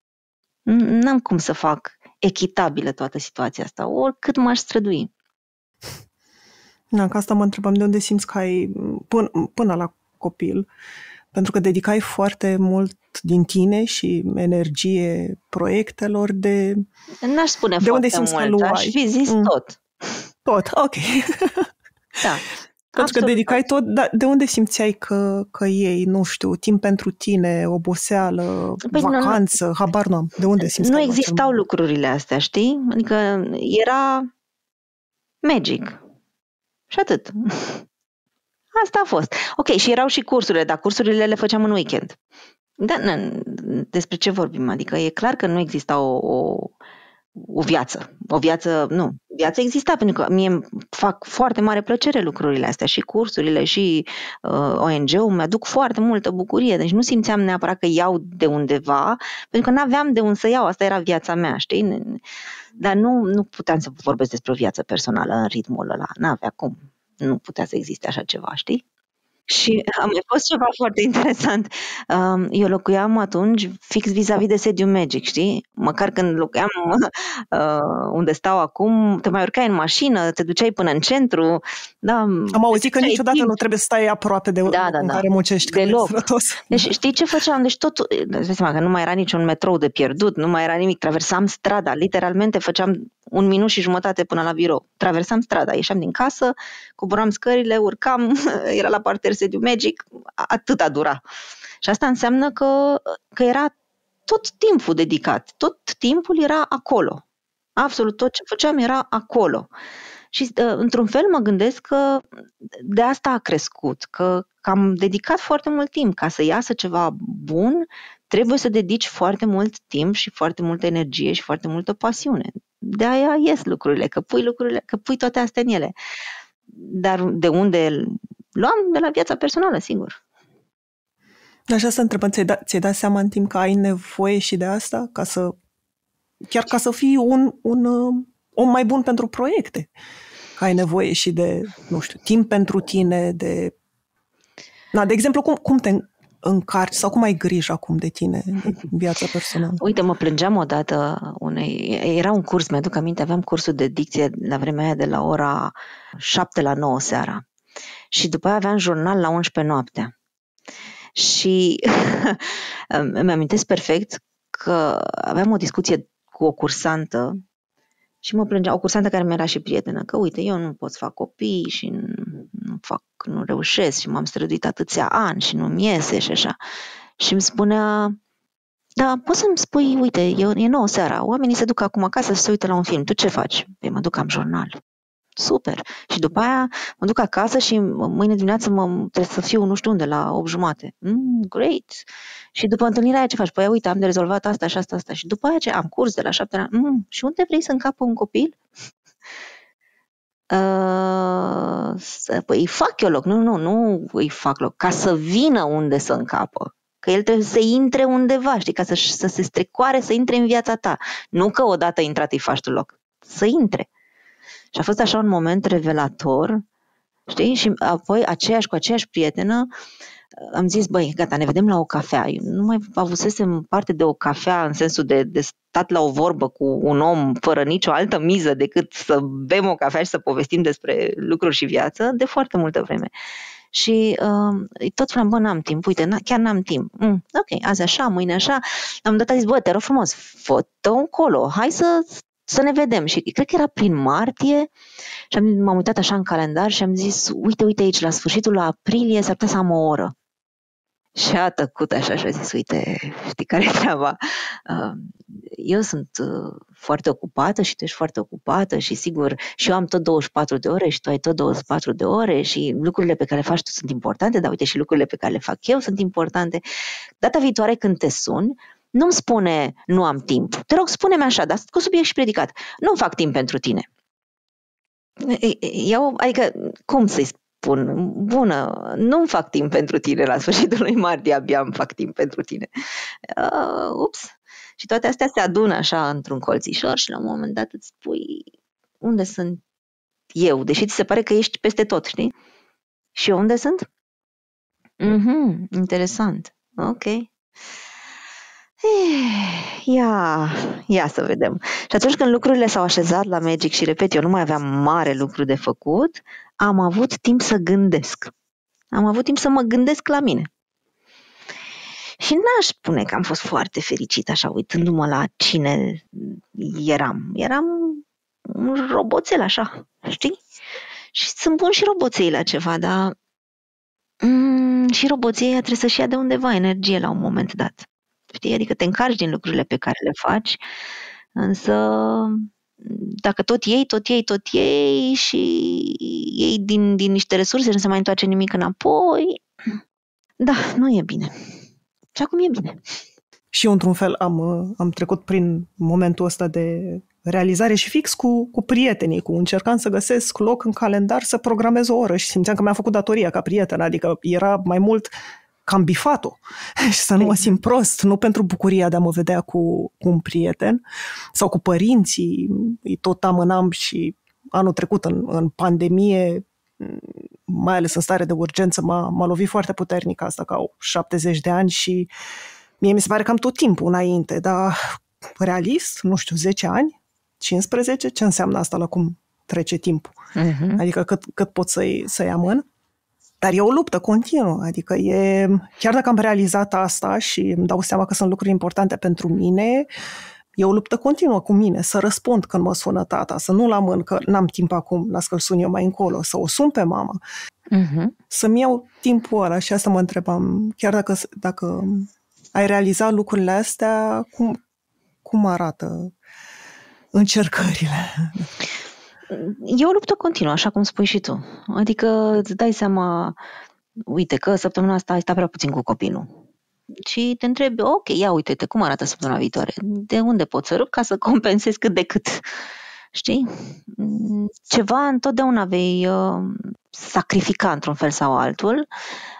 N-am cum să fac echitabilă toată situația asta, oricât m-aș strădui. Da, ca asta mă întrebam, de unde simți că ai, până, până la copil, uh, pentru că dedicai foarte mult din tine și energie proiectelor de... N-aș spune de foarte unde mult, că aș fi zis mm. tot. Tot, ok. da. Pentru că dedicai tot, dar de unde simțeai că, că ei, nu știu, timp pentru tine, oboseală, păi vacanță, nu, habar nu am, de unde simțeai? Nu existau așa? lucrurile astea, știi? Adică era magic. Și atât. Asta a fost. Ok, și erau și cursurile, dar cursurile le făceam în weekend. Da, na, despre ce vorbim? Adică e clar că nu exista o, o, o viață. O viață, nu, viața exista, pentru că mie îmi fac foarte mare plăcere lucrurile astea și cursurile și uh, ONG-ul mi-aduc foarte multă bucurie, deci nu simțeam neapărat că iau de undeva, pentru că nu aveam de unde să iau, asta era viața mea, știi? Dar nu, nu puteam să vorbesc despre o viață personală în ritmul ăla, n-avea cum nu putea să existe așa ceva, știi? Și a mai fost ceva foarte interesant. Eu locuiam atunci fix vis-a-vis de sediu Magic, știi? Măcar când locuiam uh, unde stau acum, te mai urcai în mașină, te duceai până în centru. Da, Am auzit că niciodată timp. nu trebuie să stai aproape de da, da, da. care care da. muncești. Deloc. Deci știi ce făceam? Deci tot, îți seama că nu mai era niciun metrou de pierdut, nu mai era nimic. Traversam strada, literalmente făceam un minut și jumătate până la birou. Traversam strada, ieșeam din casă, coboram scările, urcam, era la parter sediu Magic, atâta dura. Și asta înseamnă că, că era tot timpul dedicat, tot timpul era acolo. Absolut tot ce făceam era acolo. Și ă, într-un fel mă gândesc că de asta a crescut, că, că am dedicat foarte mult timp. Ca să iasă ceva bun, trebuie să dedici foarte mult timp și foarte multă energie și foarte multă pasiune. De aia ies lucrurile, că pui lucrurile, că pui toate astea în ele. Dar de unde luam? De la viața personală, sigur. Așa să întrebăm, ți-ai, da, ți-ai dat seama în timp că ai nevoie și de asta? Ca să, chiar ca să fii un, un uh, om mai bun pentru proiecte. Că ai nevoie și de, nu știu, timp pentru tine, de... Na, de exemplu, cum, cum te încarci sau cum ai grijă acum de tine în viața personală? Uite, mă plângeam odată unei... Era un curs, mi-aduc aminte, aveam cursul de dicție la vremea aia de la ora 7 la 9 seara și după aia aveam jurnal la 11 noaptea. Și îmi amintesc perfect că aveam o discuție cu o cursantă și mă plângea, o cursantă care mi era și prietenă, că uite, eu nu pot să fac copii și nu fac, nu reușesc și m-am străduit atâția ani și nu-mi iese și așa. Și îmi spunea, da, poți să-mi spui, uite, e, e nouă seara, oamenii se duc acum acasă să se uite la un film, tu ce faci? Păi mă duc, am jurnal. Super. Și după aia mă duc acasă și mâine dimineață mă, trebuie să fiu nu știu unde, la 8 jumate. Mm, great. Și după întâlnirea aia ce faci? Păi uite, am de rezolvat asta și asta, asta. Și după aia ce am curs de la 7 la... Mm, și unde vrei să încapă un copil? uh, să, păi îi fac eu loc, nu, nu, nu îi fac loc, ca să vină unde să încapă. Că el trebuie să intre undeva, știi, ca să, să se strecoare, să intre în viața ta. Nu că odată intrat îi faci tu loc, să intre. Și a fost așa un moment revelator, știi? Și apoi aceeași cu aceeași prietenă am zis, băi, gata, ne vedem la o cafea. Eu nu mai avusesem parte de o cafea în sensul de, de stat la o vorbă cu un om fără nicio altă miză decât să bem o cafea și să povestim despre lucruri și viață de foarte multă vreme. Și uh, tot spuneam, bă, n-am timp, uite, n- chiar n-am timp. Mm, ok, azi așa, mâine așa. Am dat a zis, bă, te rog frumos, fă-te încolo, hai să să ne vedem. Și cred că era prin martie și am, m-am uitat așa în calendar și am zis, uite, uite aici, la sfârșitul la aprilie s-ar putea să am o oră și a tăcut așa și a zis, uite, știi care e treaba? Eu sunt uh, foarte ocupată și tu ești foarte ocupată și sigur și eu am tot 24 de ore și tu ai tot 24 de ore și lucrurile pe care le faci tu sunt importante, dar uite și lucrurile pe care le fac eu sunt importante. Data viitoare când te sun, nu-mi spune nu am timp. Te rog, spune-mi așa, dar cu subiect și predicat. Nu fac timp pentru tine. Eu, adică, cum să-i spun, bună, nu-mi fac timp pentru tine la sfârșitul lui martie, abia îmi fac timp pentru tine. Uh, ups! Și toate astea se adună așa într-un colțișor și la un moment dat îți spui unde sunt eu, deși ți se pare că ești peste tot, știi? Și eu unde sunt? Mhm, interesant. Ok. Eh, ia, ia să vedem. Și atunci când lucrurile s-au așezat la Magic și, repet, eu nu mai aveam mare lucru de făcut, am avut timp să gândesc. Am avut timp să mă gândesc la mine. Și n-aș spune că am fost foarte fericit așa, uitându-mă la cine eram. Eram un roboțel așa, știi? Și sunt bun și roboței la ceva, dar mm, și roboția trebuie să-și ia de undeva energie la un moment dat. Știi? Adică te încarci din lucrurile pe care le faci, însă dacă tot ei, tot ei, tot ei și ei din, din niște resurse nu se mai întoarce nimic înapoi, da, nu e bine. Și acum e bine. Și eu, într-un fel, am, uh, am trecut prin momentul ăsta de realizare și fix cu, cu prietenii, cu încercam să găsesc loc în calendar să programez o oră și simțeam că mi-a făcut datoria ca prieten, adică era mai mult cam bifat-o și să nu mă păi da. simt prost, nu pentru bucuria de a mă vedea cu, cu un prieten sau cu părinții, îi tot amânam și anul trecut în, în pandemie, mai ales în stare de urgență, m-a, m-a lovit foarte puternic asta, ca au 70 de ani și mie mi se pare că am tot timpul înainte, dar realist, nu știu, 10 ani, 15, ce înseamnă asta la cum trece timpul? Uh-huh. Adică cât, cât pot să-i, să-i amân. Dar e o luptă continuă, adică e, chiar dacă am realizat asta și îmi dau seama că sunt lucruri importante pentru mine, e o luptă continuă cu mine, să răspund când mă sună tata, să nu-l amân că n-am timp acum, las că-l sun eu mai încolo, să o sun pe mama, uh-huh. să-mi iau timpul ăla și asta mă întrebam, chiar dacă, dacă ai realizat lucrurile astea, cum, cum arată încercările? E o luptă continuă, așa cum spui și tu. Adică îți dai seama, uite că săptămâna asta ai stat prea puțin cu copilul. Și te întrebi, ok, ia uite-te, cum arată săptămâna viitoare? De unde pot să rup ca să compensez cât de cât? Știi? Ceva întotdeauna vei uh, sacrifica într-un fel sau altul.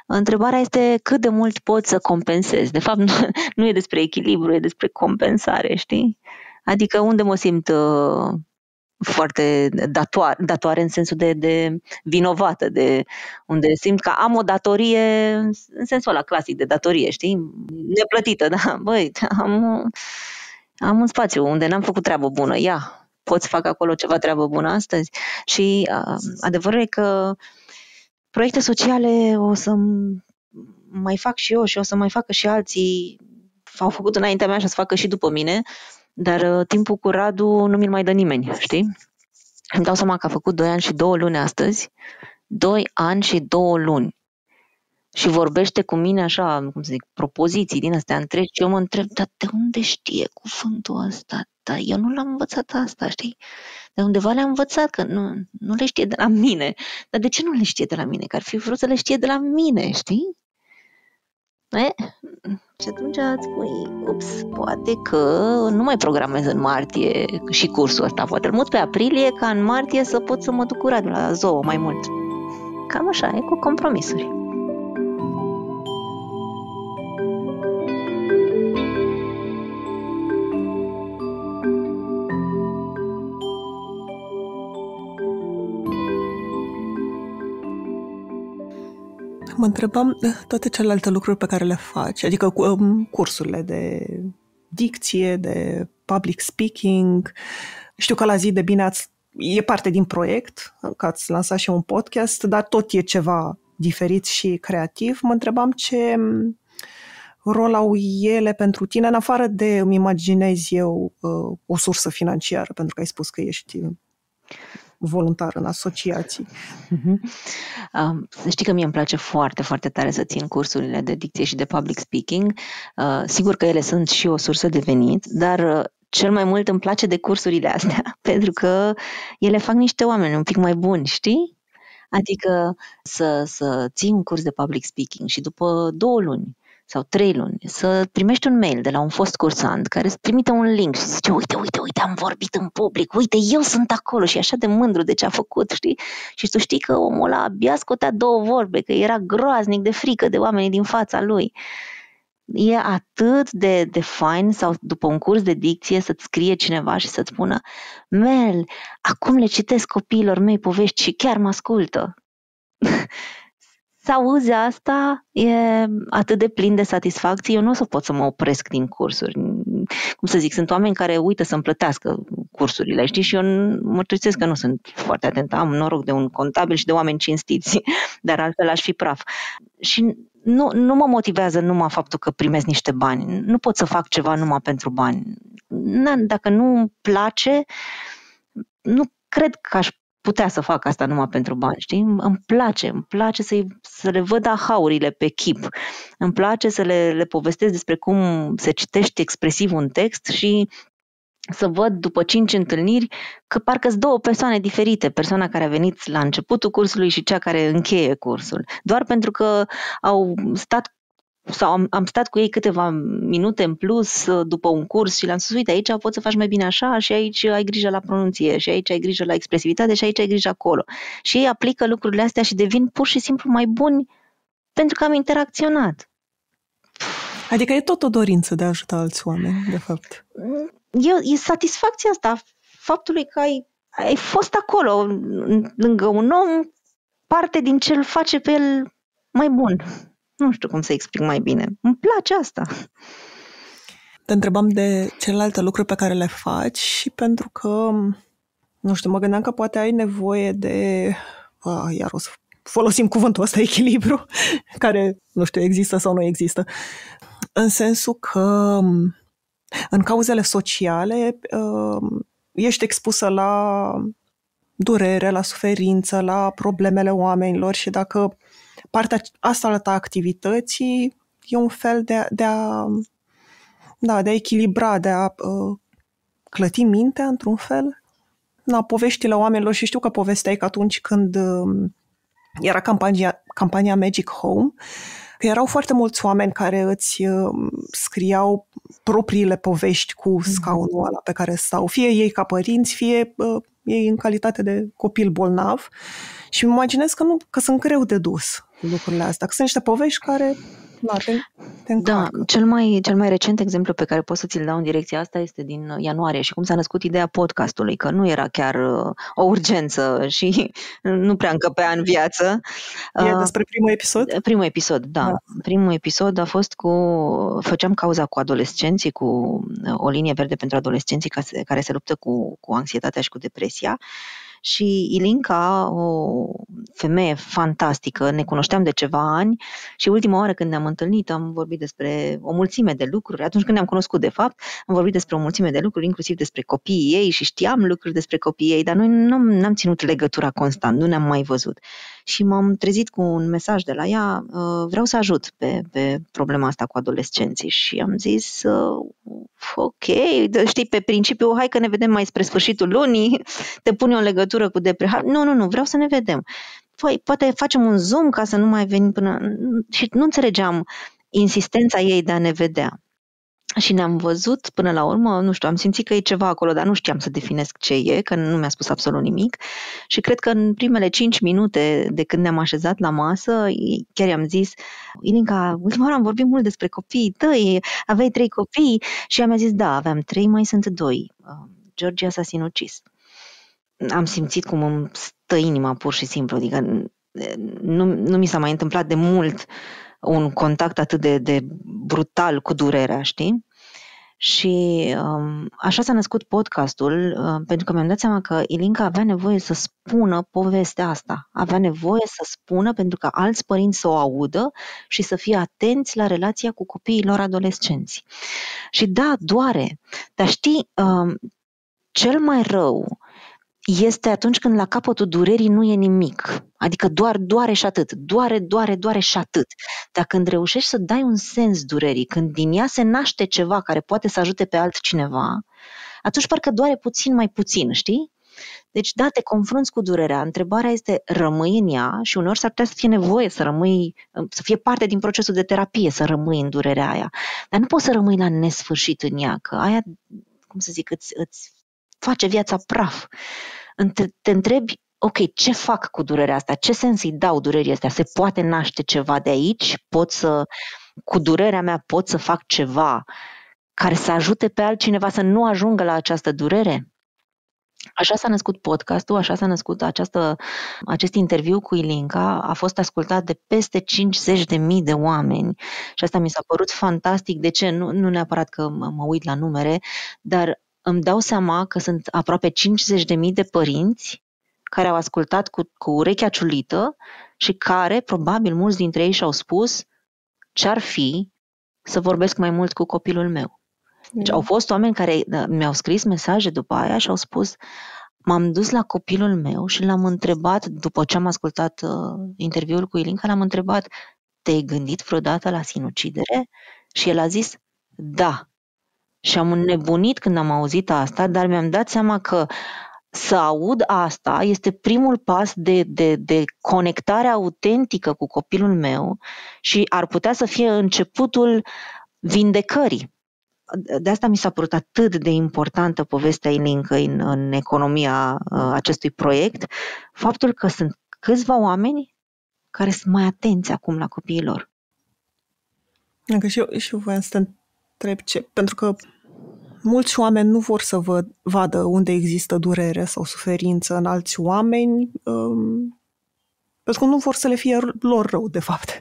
Întrebarea este cât de mult poți să compensezi. De fapt, nu, nu e despre echilibru, e despre compensare, știi? Adică unde mă simt uh, foarte datoare, datoare în sensul de, de vinovată, de unde simt că am o datorie în sensul ăla clasic de datorie, știi? Neplătită, da. Băi, am, am un spațiu unde n-am făcut treabă bună, ia, pot să fac acolo ceva treabă bună astăzi. Și a, uh, adevărul e că proiecte sociale o să mai fac și eu și o să mai facă și alții au făcut înaintea mea și o să facă și după mine, dar uh, timpul cu Radu nu mi-l mai dă nimeni, știi? Îmi dau seama că a făcut 2 ani și 2 luni astăzi. 2 ani și 2 luni. Și vorbește cu mine așa, cum să zic, propoziții din astea întregi și eu mă întreb, dar de unde știe cuvântul ăsta? Dar eu nu l-am învățat asta, știi? De undeva le-am învățat, că nu, nu le știe de la mine. Dar de ce nu le știe de la mine? Că ar fi vrut să le știe de la mine, știi? E? Eh? Și atunci îți spui, ups, poate că nu mai programez în martie și cursul ăsta, poate îl mut pe aprilie ca în martie să pot să mă duc curat la zoo mai mult. Cam așa, e cu compromisuri. mă întrebam eh, toate celelalte lucruri pe care le faci, adică um, cursurile de dicție, de public speaking. Știu că la zi de bine ați, e parte din proiect, că ați lansat și un podcast, dar tot e ceva diferit și creativ. Mă întrebam ce mm, rol au ele pentru tine, în afară de, îmi imaginez eu, uh, o sursă financiară, pentru că ai spus că ești voluntar în asociații. Mhm. știi că mie îmi place foarte, foarte tare să țin cursurile de dicție și de public speaking. Uh, sigur că ele sunt și o sursă de venit, dar uh, cel mai mult îmi place de cursurile astea, pentru că ele fac niște oameni un pic mai buni, știi? Adică să, să ții un curs de public speaking și după două luni sau trei luni, să primești un mail de la un fost cursant care îți trimite un link și zice, uite, uite, uite, am vorbit în public, uite, eu sunt acolo și e așa de mândru de ce a făcut, știi? Și tu știi că omul ăla abia scotea două vorbe, că era groaznic de frică de oamenii din fața lui. E atât de, de fain sau după un curs de dicție să-ți scrie cineva și să-ți spună Mel, acum le citesc copiilor mei povești și chiar mă ascultă. să auzi asta e atât de plin de satisfacție. Eu nu o să pot să mă opresc din cursuri. Cum să zic, sunt oameni care uită să-mi plătească cursurile, știi? Și eu mărturisesc că nu sunt foarte atentă. Am noroc de un contabil și de oameni cinstiți, dar altfel aș fi praf. Și nu, nu mă motivează numai faptul că primesc niște bani. Nu pot să fac ceva numai pentru bani. Dacă nu îmi place, nu cred că aș putea să fac asta numai pentru bani, știi? Îmi place, îmi place să, să le văd ahaurile pe chip, îmi place să le, le povestesc despre cum se citește expresiv un text și să văd după cinci întâlniri că parcă sunt două persoane diferite, persoana care a venit la începutul cursului și cea care încheie cursul, doar pentru că au stat sau am, am stat cu ei câteva minute în plus uh, după un curs și le-am spus, uite, aici poți să faci mai bine așa și aici ai grijă la pronunție și aici ai grijă la expresivitate și aici ai grijă acolo. Și ei aplică lucrurile astea și devin pur și simplu mai buni pentru că am interacționat. Adică e tot o dorință de a ajuta alți oameni, de fapt. Mm, e, e satisfacția asta faptului că ai, ai fost acolo lângă un om, parte din ce îl face pe el mai bun. Nu știu cum să explic mai bine. Îmi place asta. Te întrebam de celelalte lucruri pe care le faci și pentru că, nu știu, mă gândeam că poate ai nevoie de, a, iar o să folosim cuvântul ăsta, echilibru, care, nu știu, există sau nu există, în sensul că în cauzele sociale ești expusă la durere, la suferință, la problemele oamenilor și dacă partea asta a activității e un fel de, de a da, de a echilibra, de a uh, clăti mintea într-un fel. Na poveștile oamenilor și știu că povesteai că atunci când uh, era campania, campania Magic Home, că erau foarte mulți oameni care îți uh, scriau propriile povești cu mhm. scaunul ăla pe care stau, fie ei ca părinți, fie uh, ei în calitate de copil bolnav și îmi imaginez că, nu, că sunt greu de dus cu lucrurile astea. Că sunt niște povești care da, te, te da, cel mai, cel mai recent exemplu pe care pot să ți-l dau în direcția asta este din uh, ianuarie și cum s-a născut ideea podcastului, că nu era chiar uh, o urgență și nu prea încăpea în viață. E uh, despre primul episod? Primul episod, da. da. Primul episod a fost cu... Făceam cauza cu adolescenții, cu o linie verde pentru adolescenții care se luptă cu, cu anxietatea și cu depresia și Ilinca, o femeie fantastică, ne cunoșteam de ceva ani și ultima oară când ne-am întâlnit am vorbit despre o mulțime de lucruri, atunci când ne-am cunoscut de fapt, am vorbit despre o mulțime de lucruri, inclusiv despre copiii ei și știam lucruri despre copiii ei, dar noi nu am ținut legătura constant, nu ne-am mai văzut și m-am trezit cu un mesaj de la ea, uh, vreau să ajut pe, pe problema asta cu adolescenții și am zis, uh, ok, știi, pe principiu, hai că ne vedem mai spre sfârșitul lunii, te pune o legătură cu depre... Nu, nu, nu, vreau să ne vedem. Păi, poate facem un zoom ca să nu mai venim până... Și nu înțelegeam insistența ei de a ne vedea și ne-am văzut până la urmă, nu știu, am simțit că e ceva acolo, dar nu știam să definesc ce e, că nu mi-a spus absolut nimic. Și cred că în primele cinci minute de când ne-am așezat la masă, chiar i-am zis, Ilinca, ultima oară am vorbit mult despre copiii tăi, aveai trei copii și ea mi-a zis, da, aveam trei, mai sunt doi. Um, Georgia s-a sinucis. Am simțit cum îmi stă inima pur și simplu, adică nu, nu mi s-a mai întâmplat de mult uh, un contact atât de, de brutal cu durerea, știi? Și um, așa s-a născut podcastul, uh, pentru că mi-am dat seama că Ilinca avea nevoie să spună povestea asta. Avea nevoie să spună pentru că alți părinți să o audă și să fie atenți la relația cu copiii lor adolescenți. Și da, doare, dar știi, um, cel mai rău este atunci când la capătul durerii nu e nimic. Adică doar doare și atât. Doare, doare, doare și atât. Dar când reușești să dai un sens durerii, când din ea se naște ceva care poate să ajute pe altcineva, atunci parcă doare puțin mai puțin, știi? Deci, da, te confrunți cu durerea. Întrebarea este, rămâi în ea și uneori s-ar putea să fie nevoie să rămâi, să fie parte din procesul de terapie să rămâi în durerea aia. Dar nu poți să rămâi la nesfârșit în ea, că aia, cum să zic, îți, îți face viața praf. Te întrebi, ok, ce fac cu durerea asta? Ce sens îi dau durerii astea? Se poate naște ceva de aici? Pot să, cu durerea mea, pot să fac ceva care să ajute pe altcineva să nu ajungă la această durere? Așa s-a născut podcastul, așa s-a născut această, acest interviu cu Ilinca, a fost ascultat de peste 50.000 de de oameni și asta mi s-a părut fantastic. De ce? Nu, nu neapărat că mă uit la numere, dar îmi dau seama că sunt aproape 50.000 de părinți care au ascultat cu, cu urechea ciulită și care, probabil, mulți dintre ei și-au spus ce-ar fi să vorbesc mai mult cu copilul meu. Deci mm. au fost oameni care da, mi-au scris mesaje după aia și au spus m-am dus la copilul meu și l-am întrebat, după ce am ascultat uh, interviul cu Ilinca, l-am întrebat te-ai gândit vreodată la sinucidere? Și el a zis da. Și am înnebunit când am auzit asta, dar mi-am dat seama că să aud asta este primul pas de, de, de conectare autentică cu copilul meu și ar putea să fie începutul vindecării. De asta mi s-a părut atât de importantă povestea Ilincă în, în economia ă, acestui proiect, faptul că sunt câțiva oameni care sunt mai atenți acum la copiilor. și eu, și eu voiam să te întreb ce, pentru că mulți oameni nu vor să vă, vadă unde există durere sau suferință în alți oameni, um, pentru că nu vor să le fie lor rău, de fapt.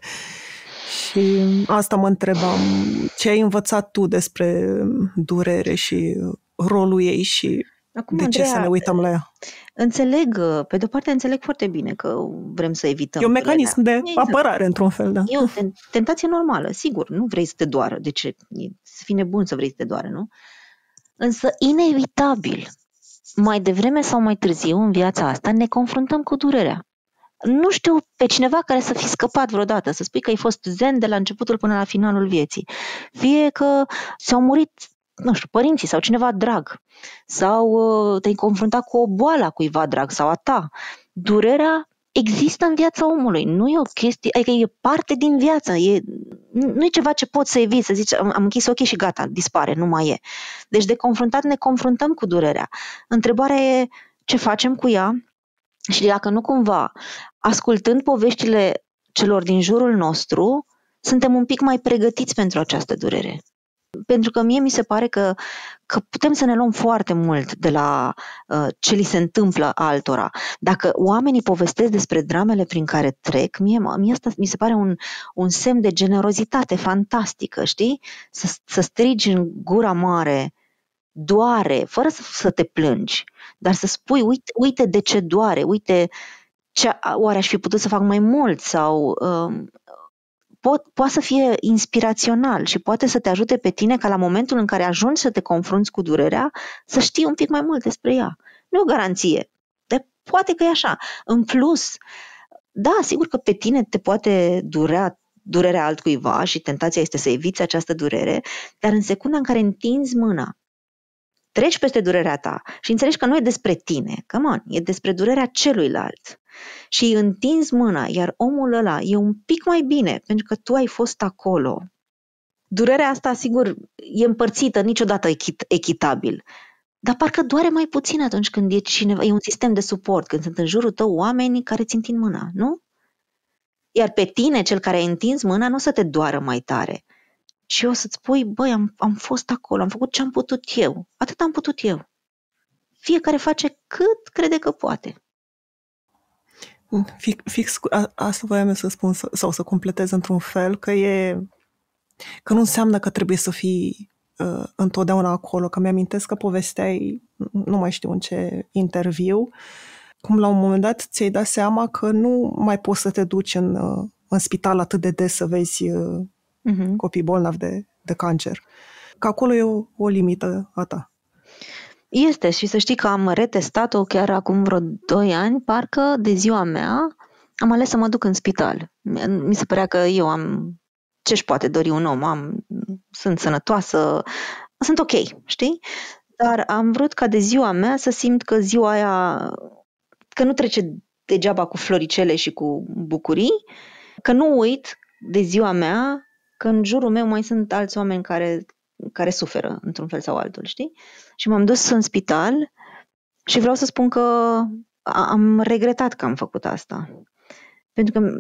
Și asta mă întrebam, ce ai învățat tu despre durere și rolul ei și Acum, de ce Andrea, să ne uităm la ea? înțeleg, uh, pe de-o parte înțeleg foarte bine că vrem să evităm. E un mecanism de exact. apărare, într-un fel, da. E o tentație normală, sigur, nu vrei să te doară. De ce? Să fii nebun să vrei să te doară, nu? Însă, inevitabil, mai devreme sau mai târziu în viața asta, ne confruntăm cu durerea. Nu știu pe cineva care să fi scăpat vreodată, să spui că ai fost zen de la începutul până la finalul vieții. Fie că s-au murit nu știu, părinții sau cineva drag, sau ă, te-ai confruntat cu o boală a cuiva drag sau a ta. Durerea există în viața omului, nu e o chestie, adică e parte din viață, e, nu e ceva ce poți să eviți, să zici am, am închis ochii și gata, dispare, nu mai e. Deci de confruntat ne confruntăm cu durerea. Întrebarea e ce facem cu ea și dacă nu cumva, ascultând poveștile celor din jurul nostru, suntem un pic mai pregătiți pentru această durere. Pentru că mie mi se pare că, că putem să ne luăm foarte mult de la uh, ce li se întâmplă altora. Dacă oamenii povestesc despre dramele prin care trec, mie, mie asta mi se pare un, un semn de generozitate fantastică, știi? Să, să strigi în gura mare doare, fără să, să te plângi, dar să spui, uite, uite de ce doare, uite ce, oare aș fi putut să fac mai mult sau um, pot, poate să fie inspirațional și poate să te ajute pe tine ca la momentul în care ajungi să te confrunți cu durerea, să știi un pic mai mult despre ea. Nu e o garanție, dar poate că e așa. În plus, da, sigur că pe tine te poate durea durerea altcuiva și tentația este să eviți această durere, dar în secunda în care întinzi mâna, treci peste durerea ta și înțelegi că nu e despre tine, come on, e despre durerea celuilalt și îi întinzi mâna, iar omul ăla e un pic mai bine pentru că tu ai fost acolo. Durerea asta, sigur, e împărțită niciodată echit- echitabil, dar parcă doare mai puțin atunci când e cineva, e un sistem de suport, când sunt în jurul tău oameni care ți întind mâna, nu? Iar pe tine, cel care ai întins mâna, nu o să te doară mai tare. Și o să-ți spui, băi, am, am fost acolo, am făcut ce am putut eu, atât am putut eu. Fiecare face cât crede că poate. Fix, fix a, asta voiam să spun sau să completez într-un fel, că e că nu înseamnă că trebuie să fii uh, întotdeauna acolo, că mi-amintesc că povesteai, nu mai știu în ce interviu, cum la un moment dat ți-ai dat seama că nu mai poți să te duci în, uh, în spital atât de des să vezi uh, uh-huh. copii bolnavi de, de cancer. Că acolo e o, o limită a ta. Este și să știi că am retestat-o chiar acum vreo 2 ani, parcă de ziua mea am ales să mă duc în spital. Mi se părea că eu am ce-și poate dori un om, am, sunt sănătoasă, sunt ok, știi? Dar am vrut ca de ziua mea să simt că ziua aia, că nu trece degeaba cu floricele și cu bucurii, că nu uit de ziua mea că în jurul meu mai sunt alți oameni care, care suferă într-un fel sau altul, știi? și m-am dus în spital și vreau să spun că am regretat că am făcut asta. Pentru că,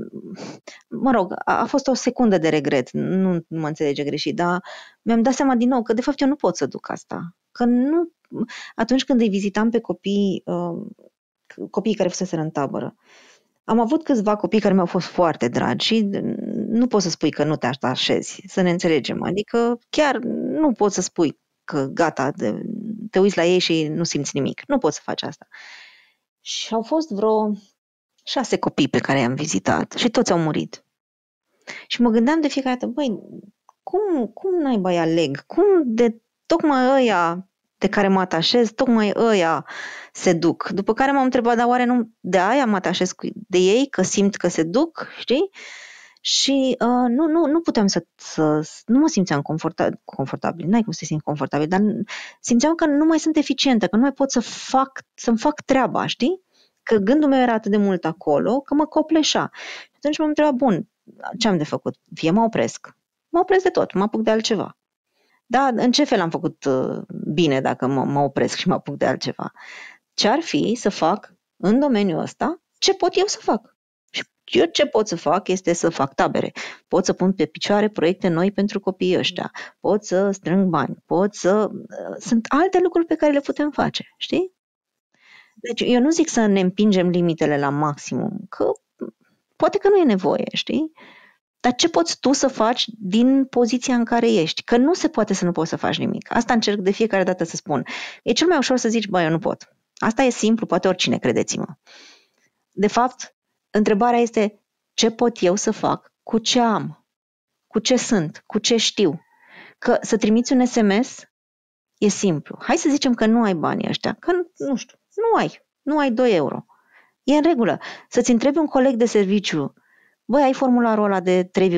mă rog, a, fost o secundă de regret, nu, mă înțelege greșit, dar mi-am dat seama din nou că, de fapt, eu nu pot să duc asta. Că nu. Atunci când îi vizitam pe copii, uh, copiii care fuseseră în tabără, am avut câțiva copii care mi-au fost foarte dragi și nu poți să spui că nu te atașezi, să ne înțelegem. Adică chiar nu poți să spui că gata, de, te uiți la ei și nu simți nimic. Nu poți să faci asta. Și au fost vreo șase copii pe care i-am vizitat și toți au murit. Și mă gândeam de fiecare dată, băi, cum, cum n-ai băi aleg? Cum de tocmai ăia de care mă atașez, tocmai ăia se duc. După care m-am întrebat, dar oare nu de aia mă atașez cu, de ei, că simt că se duc, știi? și uh, nu, nu, nu puteam să, să... Nu mă simțeam conforta, confortabil, n-ai cum să simt confortabil, dar simțeam că nu mai sunt eficientă, că nu mai pot să fac, să-mi fac treaba, știi? Că gândul meu era atât de mult acolo, că mă copleșa. Și atunci m-am întrebat, bun, ce am de făcut? Fie mă opresc. Mă opresc de tot, mă apuc de altceva. Da, în ce fel am făcut uh, bine dacă mă, mă opresc și mă apuc de altceva? Ce ar fi să fac în domeniul ăsta ce pot eu să fac? Eu ce pot să fac este să fac tabere, pot să pun pe picioare proiecte noi pentru copiii ăștia, pot să strâng bani, pot să... Uh, sunt alte lucruri pe care le putem face, știi? Deci eu nu zic să ne împingem limitele la maximum, că poate că nu e nevoie, știi? Dar ce poți tu să faci din poziția în care ești? Că nu se poate să nu poți să faci nimic. Asta încerc de fiecare dată să spun. E cel mai ușor să zici, bă, eu nu pot. Asta e simplu, poate oricine, credeți-mă. De fapt, Întrebarea este ce pot eu să fac cu ce am, cu ce sunt, cu ce știu. Că să trimiți un SMS e simplu. Hai să zicem că nu ai banii ăștia, că nu știu, nu ai, nu ai 2 euro. E în regulă. Să-ți întrebi un coleg de serviciu, băi, ai formularul ăla de 3,5%,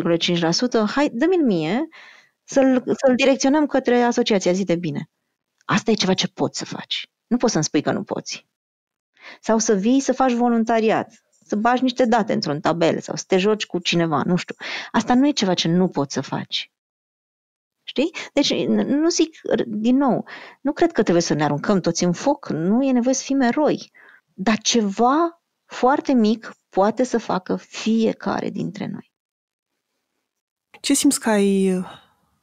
hai, dă-mi-l mie, să-l, să-l direcționăm către asociația zi de bine. Asta e ceva ce poți să faci. Nu poți să-mi spui că nu poți. Sau să vii să faci voluntariat să bagi niște date într-un tabel sau să te joci cu cineva, nu știu. Asta nu e ceva ce nu poți să faci. Știi? Deci, nu zic, din nou, nu cred că trebuie să ne aruncăm toți în foc, nu e nevoie să fim eroi, dar ceva foarte mic poate să facă fiecare dintre noi. Ce simți că ai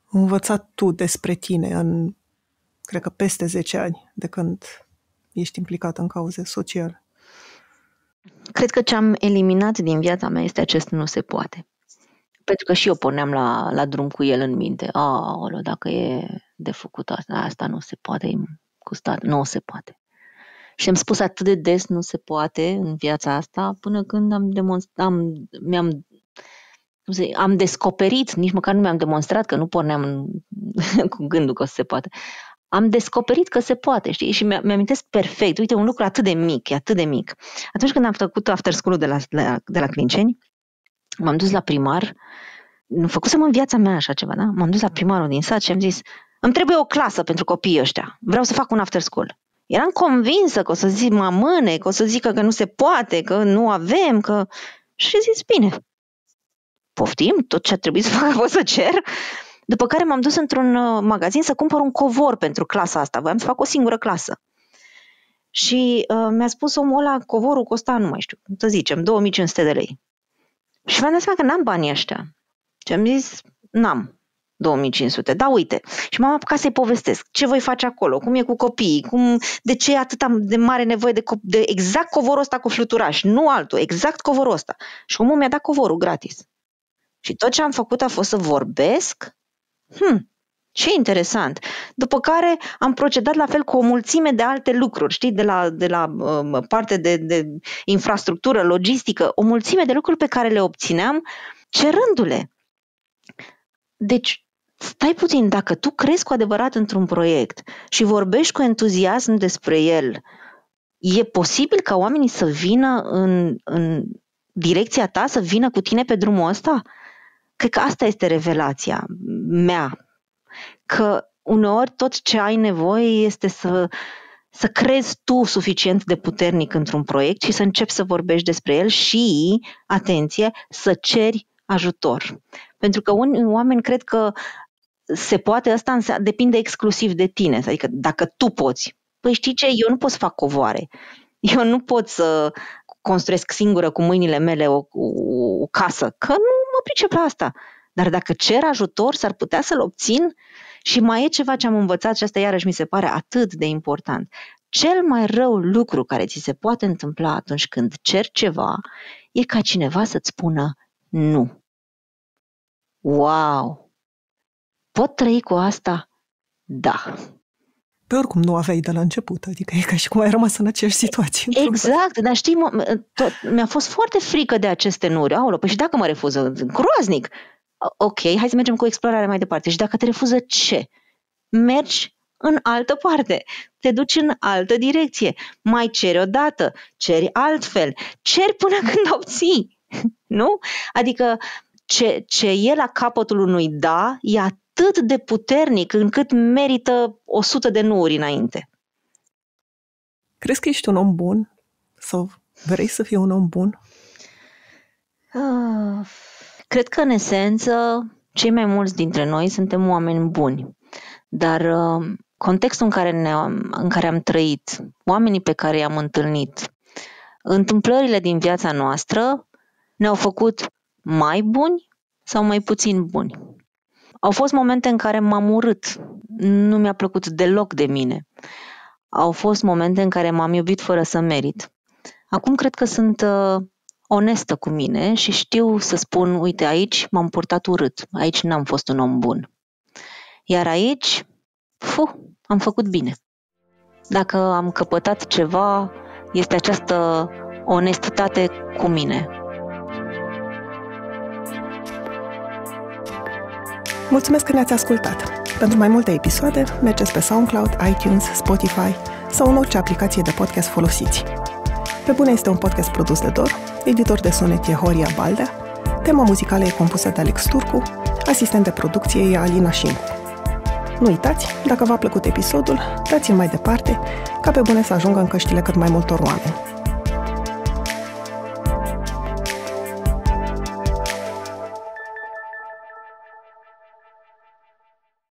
învățat tu despre tine în, cred că, peste 10 ani de când ești implicat în cauze sociale? Cred că ce am eliminat din viața mea este acest nu se poate. Pentru că și eu porneam la, la drum cu el în minte. Aoleo, dacă e de făcut asta, asta nu se poate, e cu stat, nu se poate. Și am spus atât de des nu se poate în viața asta, până când am demonstrat, am, mi-am am descoperit, nici măcar nu mi-am demonstrat că nu porneam în, cu gândul că se poate am descoperit că se poate, știi? Și mi-amintesc am perfect, uite, un lucru atât de mic, e atât de mic. Atunci când am făcut after school de la, de la Clinceni, m-am dus la primar, nu făcusem în viața mea așa ceva, da? M-am dus la primarul din sat și am zis, îmi trebuie o clasă pentru copiii ăștia, vreau să fac un after school. Eram convinsă că o să zic mamâne, că o să zică că nu se poate, că nu avem, că... Și zis, bine, poftim, tot ce a trebuit să fac o să cer. După care m-am dus într-un uh, magazin să cumpăr un covor pentru clasa asta. Voiam să fac o singură clasă. Și uh, mi-a spus omul ăla, covorul costa, nu mai știu, să zicem, 2500 de lei. Și mi-am dat seama că n-am banii ăștia. Și am zis, n-am 2500, da uite. Și m-am apucat să-i povestesc ce voi face acolo, cum e cu copiii, cum, de ce e atât de mare nevoie de, co- de exact covorul ăsta cu fluturaș, nu altul, exact covorul ăsta. Și omul mi-a dat covorul gratis. Și tot ce am făcut a fost să vorbesc Hmm, ce interesant! După care am procedat la fel cu o mulțime de alte lucruri, știi, de la, de la um, parte de, de infrastructură, logistică, o mulțime de lucruri pe care le obțineam cerându-le. Deci, stai puțin, dacă tu crezi cu adevărat într-un proiect și vorbești cu entuziasm despre el, e posibil ca oamenii să vină în, în direcția ta, să vină cu tine pe drumul ăsta? Cred că asta este revelația mea, că uneori tot ce ai nevoie este să, să crezi tu suficient de puternic într-un proiect și să începi să vorbești despre el și, atenție, să ceri ajutor. Pentru că unii oameni cred că se poate, asta depinde exclusiv de tine, adică dacă tu poți. Păi știi ce, eu nu pot să fac covoare. Eu nu pot să construiesc singură cu mâinile mele o, o, o casă, că nu pricep la asta. Dar dacă cer ajutor, s-ar putea să-l obțin? Și mai e ceva ce am învățat și asta iarăși mi se pare atât de important. Cel mai rău lucru care ți se poate întâmpla atunci când cer ceva e ca cineva să-ți spună nu. Wow! Pot trăi cu asta? Da. Pe oricum nu aveai de la început, adică e ca și cum ai rămas în aceeași situație. Exact, dar știi, m- tot, mi-a fost foarte frică de aceste nuri. Aolo, păi și dacă mă refuză? Groaznic! Ok, hai să mergem cu explorarea mai departe. Și dacă te refuză, ce? Mergi în altă parte, te duci în altă direcție, mai ceri o dată, ceri altfel, ceri până când obții, nu? Adică ce, ce e la capătul unui da e atât atât de puternic încât merită 100 de nuuri înainte. Crezi că ești un om bun? Sau vrei să fii un om bun? Ah, cred că, în esență, cei mai mulți dintre noi suntem oameni buni. Dar uh, contextul în care, ne-am, în care am trăit, oamenii pe care i-am întâlnit, întâmplările din viața noastră ne-au făcut mai buni sau mai puțin buni. Au fost momente în care m-am urât, nu mi-a plăcut deloc de mine. Au fost momente în care m-am iubit fără să merit. Acum cred că sunt uh, onestă cu mine și știu să spun, uite, aici m-am purtat urât, aici n-am fost un om bun. Iar aici, fu, am făcut bine. Dacă am căpătat ceva, este această onestitate cu mine, Mulțumesc că ne-ați ascultat! Pentru mai multe episoade, mergeți pe SoundCloud, iTunes, Spotify sau în orice aplicație de podcast folosiți. Pe bune este un podcast produs de Dor, editor de sunet e Horia Baldea, tema muzicală e compusă de Alex Turcu, asistent de producție e Alina Șincu. Nu uitați, dacă v-a plăcut episodul, dați-l mai departe, ca pe bune să ajungă în căștile cât mai multor oameni.